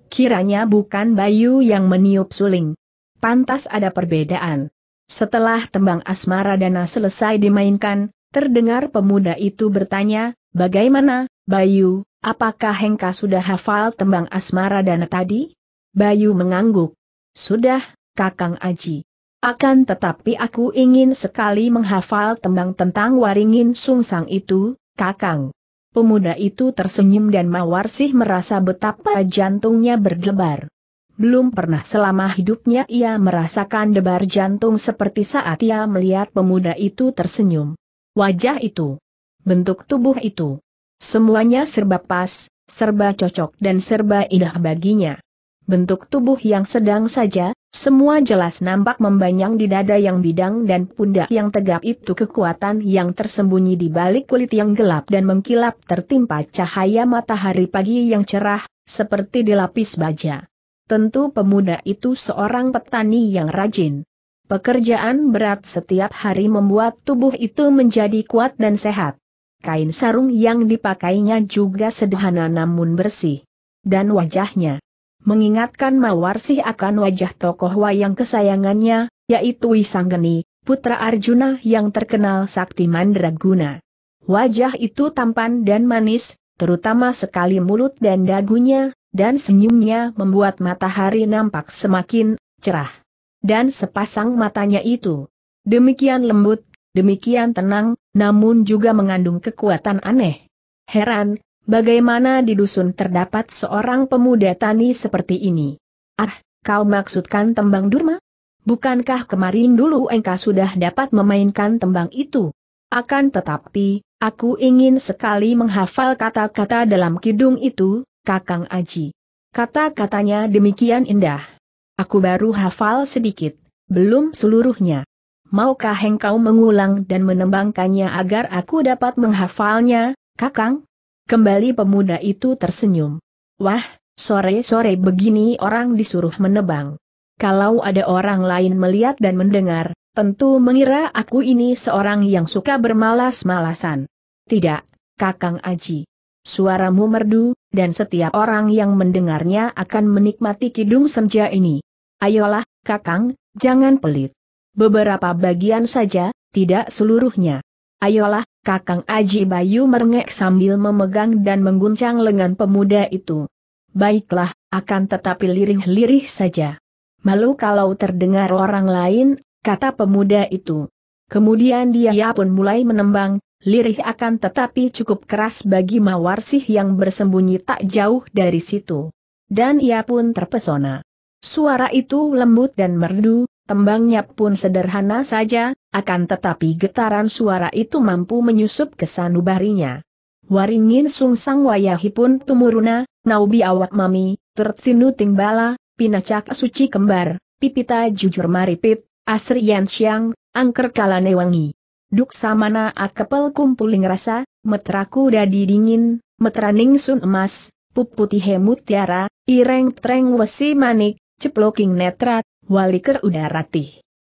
kiranya bukan Bayu yang meniup suling. Pantas ada perbedaan. Setelah tembang asmara dana selesai dimainkan, terdengar pemuda itu bertanya, bagaimana, Bayu, apakah Hengka sudah hafal tembang asmara dana tadi? Bayu mengangguk. Sudah, Kakang Aji. Akan tetapi aku ingin sekali menghafal tembang tentang waringin sungsang itu, Kakang. Pemuda itu tersenyum dan Mawarsih merasa betapa jantungnya berdebar. Belum pernah selama hidupnya ia merasakan debar jantung seperti saat ia melihat pemuda itu tersenyum. Wajah itu, bentuk tubuh itu, semuanya serba pas, serba cocok dan serba indah baginya. Bentuk tubuh yang sedang saja, semua jelas nampak membanyang di dada yang bidang dan pundak yang tegap itu kekuatan yang tersembunyi di balik kulit yang gelap dan mengkilap tertimpa cahaya matahari pagi yang cerah, seperti dilapis baja. Tentu pemuda itu seorang petani yang rajin. Pekerjaan berat setiap hari membuat tubuh itu menjadi kuat dan sehat. Kain sarung yang dipakainya juga sederhana namun bersih. Dan wajahnya mengingatkan Mawarsih akan wajah tokoh wayang kesayangannya, yaitu Wisanggeni, putra Arjuna yang terkenal sakti mandraguna. Wajah itu tampan dan manis, terutama sekali mulut dan dagunya, dan senyumnya membuat matahari nampak semakin cerah. Dan sepasang matanya itu, demikian lembut, demikian tenang, namun juga mengandung kekuatan aneh. Heran, Bagaimana di dusun terdapat seorang pemuda tani seperti ini? Ah, kau maksudkan tembang Durma? Bukankah kemarin dulu engkau sudah dapat memainkan tembang itu? Akan tetapi, aku ingin sekali menghafal kata-kata dalam kidung itu, Kakang Aji. Kata-katanya demikian indah. Aku baru hafal sedikit, belum seluruhnya. Maukah engkau mengulang dan menembangkannya agar aku dapat menghafalnya, Kakang? Kembali pemuda itu tersenyum. Wah, sore-sore begini orang disuruh menebang. Kalau ada orang lain melihat dan mendengar, tentu mengira aku ini seorang yang suka bermalas-malasan. Tidak, Kakang Aji. Suaramu merdu, dan setiap orang yang mendengarnya akan menikmati kidung senja ini. Ayolah, Kakang, jangan pelit. Beberapa bagian saja, tidak seluruhnya. Ayolah, Kakang Aji Bayu merengek sambil memegang dan mengguncang lengan pemuda itu. Baiklah, akan tetapi lirih-lirih saja. Malu kalau terdengar orang lain, kata pemuda itu. Kemudian dia pun mulai menembang, lirih akan tetapi cukup keras bagi Mawarsih yang bersembunyi tak jauh dari situ. Dan ia pun terpesona. Suara itu lembut dan merdu, tembangnya pun sederhana saja, akan tetapi getaran suara itu mampu menyusup ke sanubarinya. Waringin sung sang wayahi pun tumuruna, naubi awak mami, tertinu tingbala, pinacak suci kembar, pipita jujur maripit, yan siang, angker kalane wangi. Duk samana akepel kumpuling rasa, metraku dadi dingin, metraning sun emas, puputi Hemut mutiara, ireng treng wesi manik, ceploking netrat, waliker udara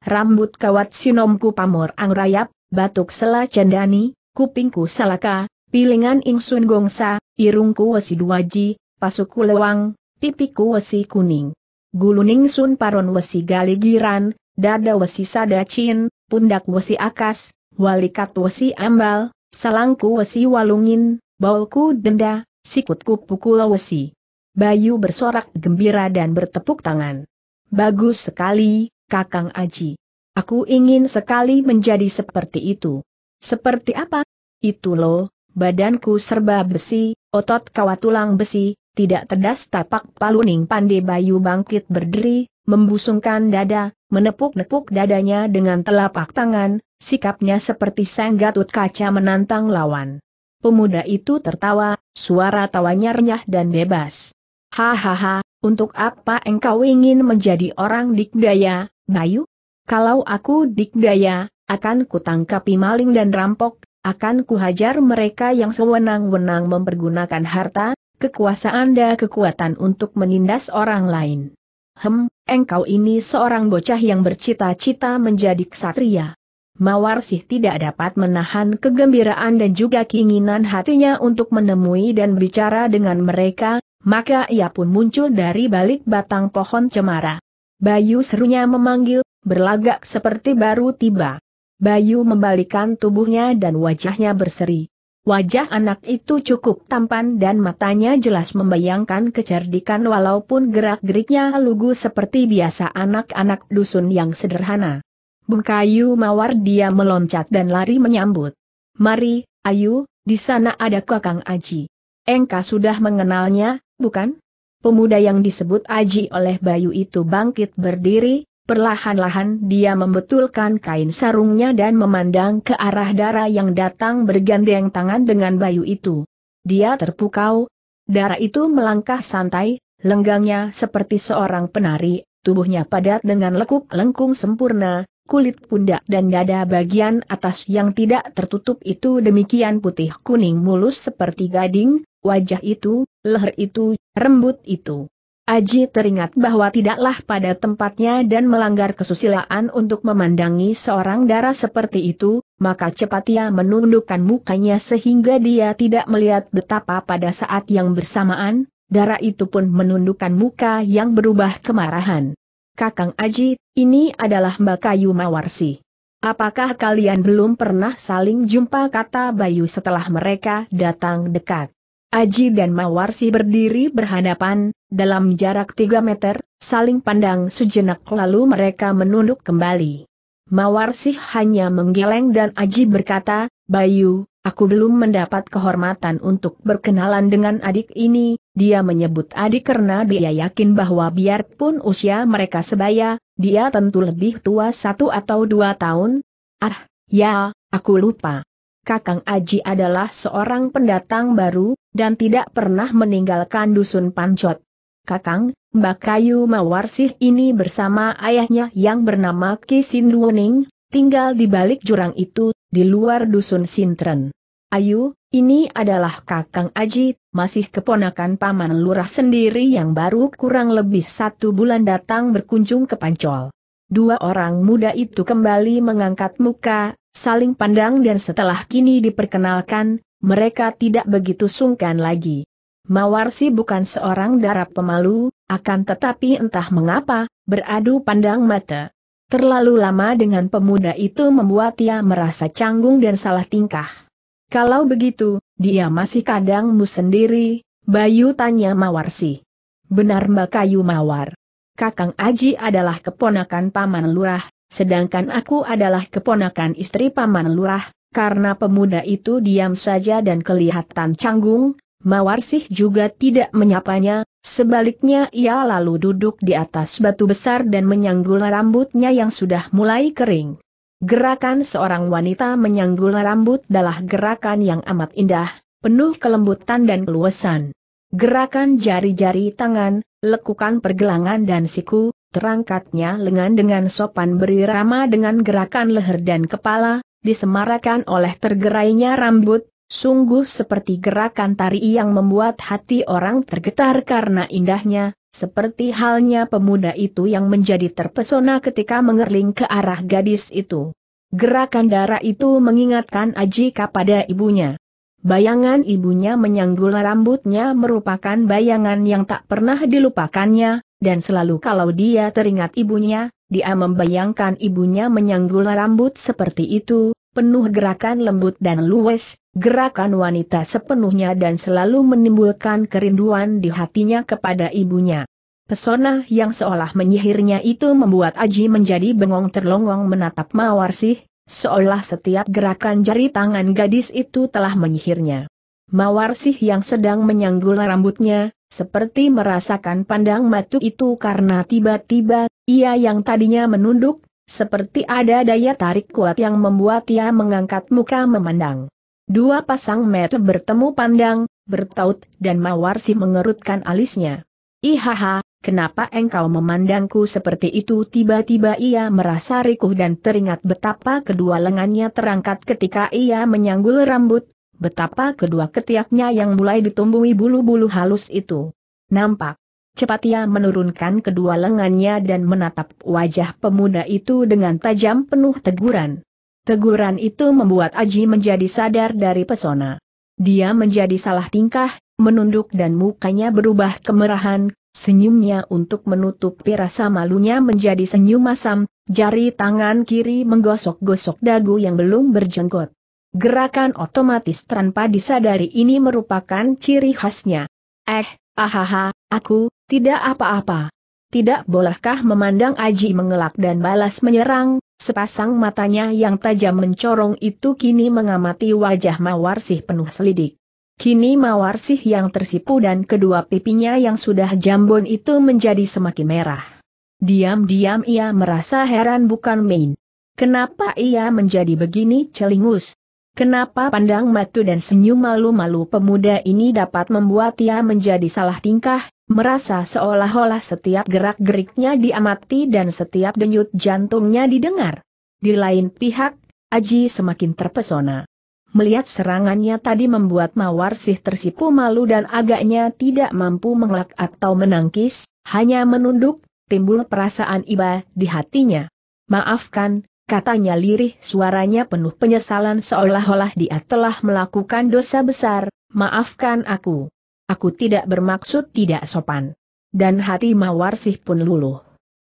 rambut kawat sinomku pamor angrayap, batuk selah cendani, kupingku salaka, pilingan ingsun gongsa, irungku wesi duaji, pasuku lewang, pipiku wesi kuning. Guluning sun paron wesi galigiran, dada wesi sadacin, pundak wesi akas, walikat wesi ambal, salangku wesi walungin, bauku denda, sikutku pukul wesi. Bayu bersorak gembira dan bertepuk tangan. Bagus sekali, Kakang Aji. Aku ingin sekali menjadi seperti itu. Seperti apa? Itu loh, badanku serba besi, otot kawat tulang besi, tidak terdas tapak paluning pandai bayu bangkit berdiri, membusungkan dada, menepuk-nepuk dadanya dengan telapak tangan, sikapnya seperti sang kaca menantang lawan. Pemuda itu tertawa, suara tawanya renyah dan bebas. Hahaha, untuk apa engkau ingin menjadi orang dikdaya, Bayu? Kalau aku dikdaya, akan kutangkapi maling dan rampok, akan kuhajar mereka yang sewenang-wenang mempergunakan harta, kekuasaan dan kekuatan untuk menindas orang lain. Hem, engkau ini seorang bocah yang bercita-cita menjadi ksatria. Mawar sih tidak dapat menahan kegembiraan dan juga keinginan hatinya untuk menemui dan bicara dengan mereka, maka ia pun muncul dari balik batang pohon cemara. Bayu serunya memanggil, berlagak seperti baru tiba. Bayu membalikan tubuhnya dan wajahnya berseri. Wajah anak itu cukup tampan dan matanya jelas membayangkan kecerdikan walaupun gerak-geriknya lugu seperti biasa anak-anak dusun yang sederhana. Bengkayu mawar dia meloncat dan lari menyambut. Mari, ayu, di sana ada kakang Aji. Engka sudah mengenalnya, bukan? Pemuda yang disebut Aji oleh Bayu itu bangkit berdiri, perlahan-lahan dia membetulkan kain sarungnya dan memandang ke arah Dara yang datang bergandeng tangan dengan Bayu itu. Dia terpukau, Dara itu melangkah santai, lenggangnya seperti seorang penari, tubuhnya padat dengan lekuk lengkung sempurna, kulit pundak dan dada bagian atas yang tidak tertutup itu demikian putih kuning mulus seperti gading, wajah itu, leher itu, rembut itu. Aji teringat bahwa tidaklah pada tempatnya dan melanggar kesusilaan untuk memandangi seorang darah seperti itu, maka cepat ia menundukkan mukanya sehingga dia tidak melihat betapa pada saat yang bersamaan, darah itu pun menundukkan muka yang berubah kemarahan. Kakang Aji, ini adalah Mbak Kayu Mawarsi. Apakah kalian belum pernah saling jumpa kata Bayu setelah mereka datang dekat? Aji dan Mawarsi berdiri berhadapan, dalam jarak 3 meter, saling pandang sejenak lalu mereka menunduk kembali. Mawarsi hanya menggeleng dan Aji berkata, Bayu, aku belum mendapat kehormatan untuk berkenalan dengan adik ini, dia menyebut adik karena dia yakin bahwa biarpun usia mereka sebaya, dia tentu lebih tua satu atau dua tahun. Ah, ya, aku lupa. Kakang Aji adalah seorang pendatang baru, dan tidak pernah meninggalkan dusun Pancot. Kakang, Mbak Kayu Mawarsih ini bersama ayahnya yang bernama Kisinduoning, tinggal di balik jurang itu, di luar dusun Sintren. Ayu, ini adalah Kakang Aji, masih keponakan Paman Lurah sendiri yang baru kurang lebih satu bulan datang berkunjung ke Pancol. Dua orang muda itu kembali mengangkat muka, saling pandang dan setelah kini diperkenalkan, mereka tidak begitu sungkan lagi. Mawarsi bukan seorang darah pemalu, akan tetapi entah mengapa, beradu pandang mata. Terlalu lama dengan pemuda itu membuat ia merasa canggung dan salah tingkah. Kalau begitu, dia masih kadangmu sendiri, Bayu tanya Mawarsi. Benar Mbak Kayu Mawar. Kakang Aji adalah keponakan Paman Lurah, sedangkan aku adalah keponakan istri Paman Lurah, karena pemuda itu diam saja dan kelihatan canggung, Mawarsih juga tidak menyapanya, sebaliknya ia lalu duduk di atas batu besar dan menyanggul rambutnya yang sudah mulai kering. Gerakan seorang wanita menyanggul rambut adalah gerakan yang amat indah, penuh kelembutan dan keluasan. Gerakan jari-jari tangan, lekukan pergelangan dan siku, terangkatnya lengan dengan sopan berirama dengan gerakan leher dan kepala, disemarakan oleh tergerainya rambut, sungguh seperti gerakan tari yang membuat hati orang tergetar karena indahnya, seperti halnya pemuda itu yang menjadi terpesona ketika mengerling ke arah gadis itu. Gerakan darah itu mengingatkan Aji kepada ibunya. Bayangan ibunya menyanggul rambutnya merupakan bayangan yang tak pernah dilupakannya, dan selalu kalau dia teringat ibunya, dia membayangkan ibunya menyanggul rambut seperti itu, penuh gerakan lembut dan luwes, gerakan wanita sepenuhnya dan selalu menimbulkan kerinduan di hatinya kepada ibunya. Pesona yang seolah menyihirnya itu membuat Aji menjadi bengong terlongong menatap Mawarsih, seolah setiap gerakan jari tangan gadis itu telah menyihirnya. Mawarsih yang sedang menyanggul rambutnya, seperti merasakan pandang matu itu karena tiba-tiba, ia yang tadinya menunduk, seperti ada daya tarik kuat yang membuat ia mengangkat muka memandang. Dua pasang mata bertemu pandang, bertaut, dan Mawarsi mengerutkan alisnya. Ihaha, kenapa engkau memandangku seperti itu? Tiba-tiba ia merasa rikuh dan teringat betapa kedua lengannya terangkat ketika ia menyanggul rambut, Betapa kedua ketiaknya yang mulai ditumbuhi bulu-bulu halus itu. Nampak. Cepat ia menurunkan kedua lengannya dan menatap wajah pemuda itu dengan tajam penuh teguran. Teguran itu membuat Aji menjadi sadar dari pesona. Dia menjadi salah tingkah, menunduk dan mukanya berubah kemerahan, senyumnya untuk menutup rasa malunya menjadi senyum asam, jari tangan kiri menggosok-gosok dagu yang belum berjenggot. Gerakan otomatis tanpa disadari ini merupakan ciri khasnya. Eh, ahaha, aku, tidak apa-apa. Tidak bolehkah memandang Aji mengelak dan balas menyerang, sepasang matanya yang tajam mencorong itu kini mengamati wajah Mawarsih penuh selidik. Kini Mawarsih yang tersipu dan kedua pipinya yang sudah jambon itu menjadi semakin merah. Diam-diam ia merasa heran bukan main. Kenapa ia menjadi begini celingus? Kenapa pandang matu dan senyum malu-malu pemuda ini dapat membuat ia menjadi salah tingkah, merasa seolah-olah setiap gerak-geriknya diamati dan setiap denyut jantungnya didengar. Di lain pihak, Aji semakin terpesona. Melihat serangannya tadi membuat Mawar sih tersipu malu dan agaknya tidak mampu mengelak atau menangkis, hanya menunduk, timbul perasaan iba di hatinya. Maafkan, katanya lirih suaranya penuh penyesalan seolah-olah dia telah melakukan dosa besar, maafkan aku. Aku tidak bermaksud tidak sopan. Dan hati Mawarsih pun luluh.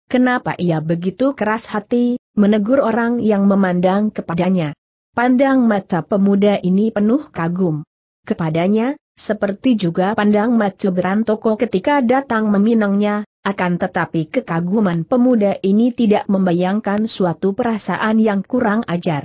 Kenapa ia begitu keras hati, menegur orang yang memandang kepadanya. Pandang mata pemuda ini penuh kagum. Kepadanya, seperti juga pandang Macu Berantoko ketika datang meminangnya, akan tetapi kekaguman pemuda ini tidak membayangkan suatu perasaan yang kurang ajar.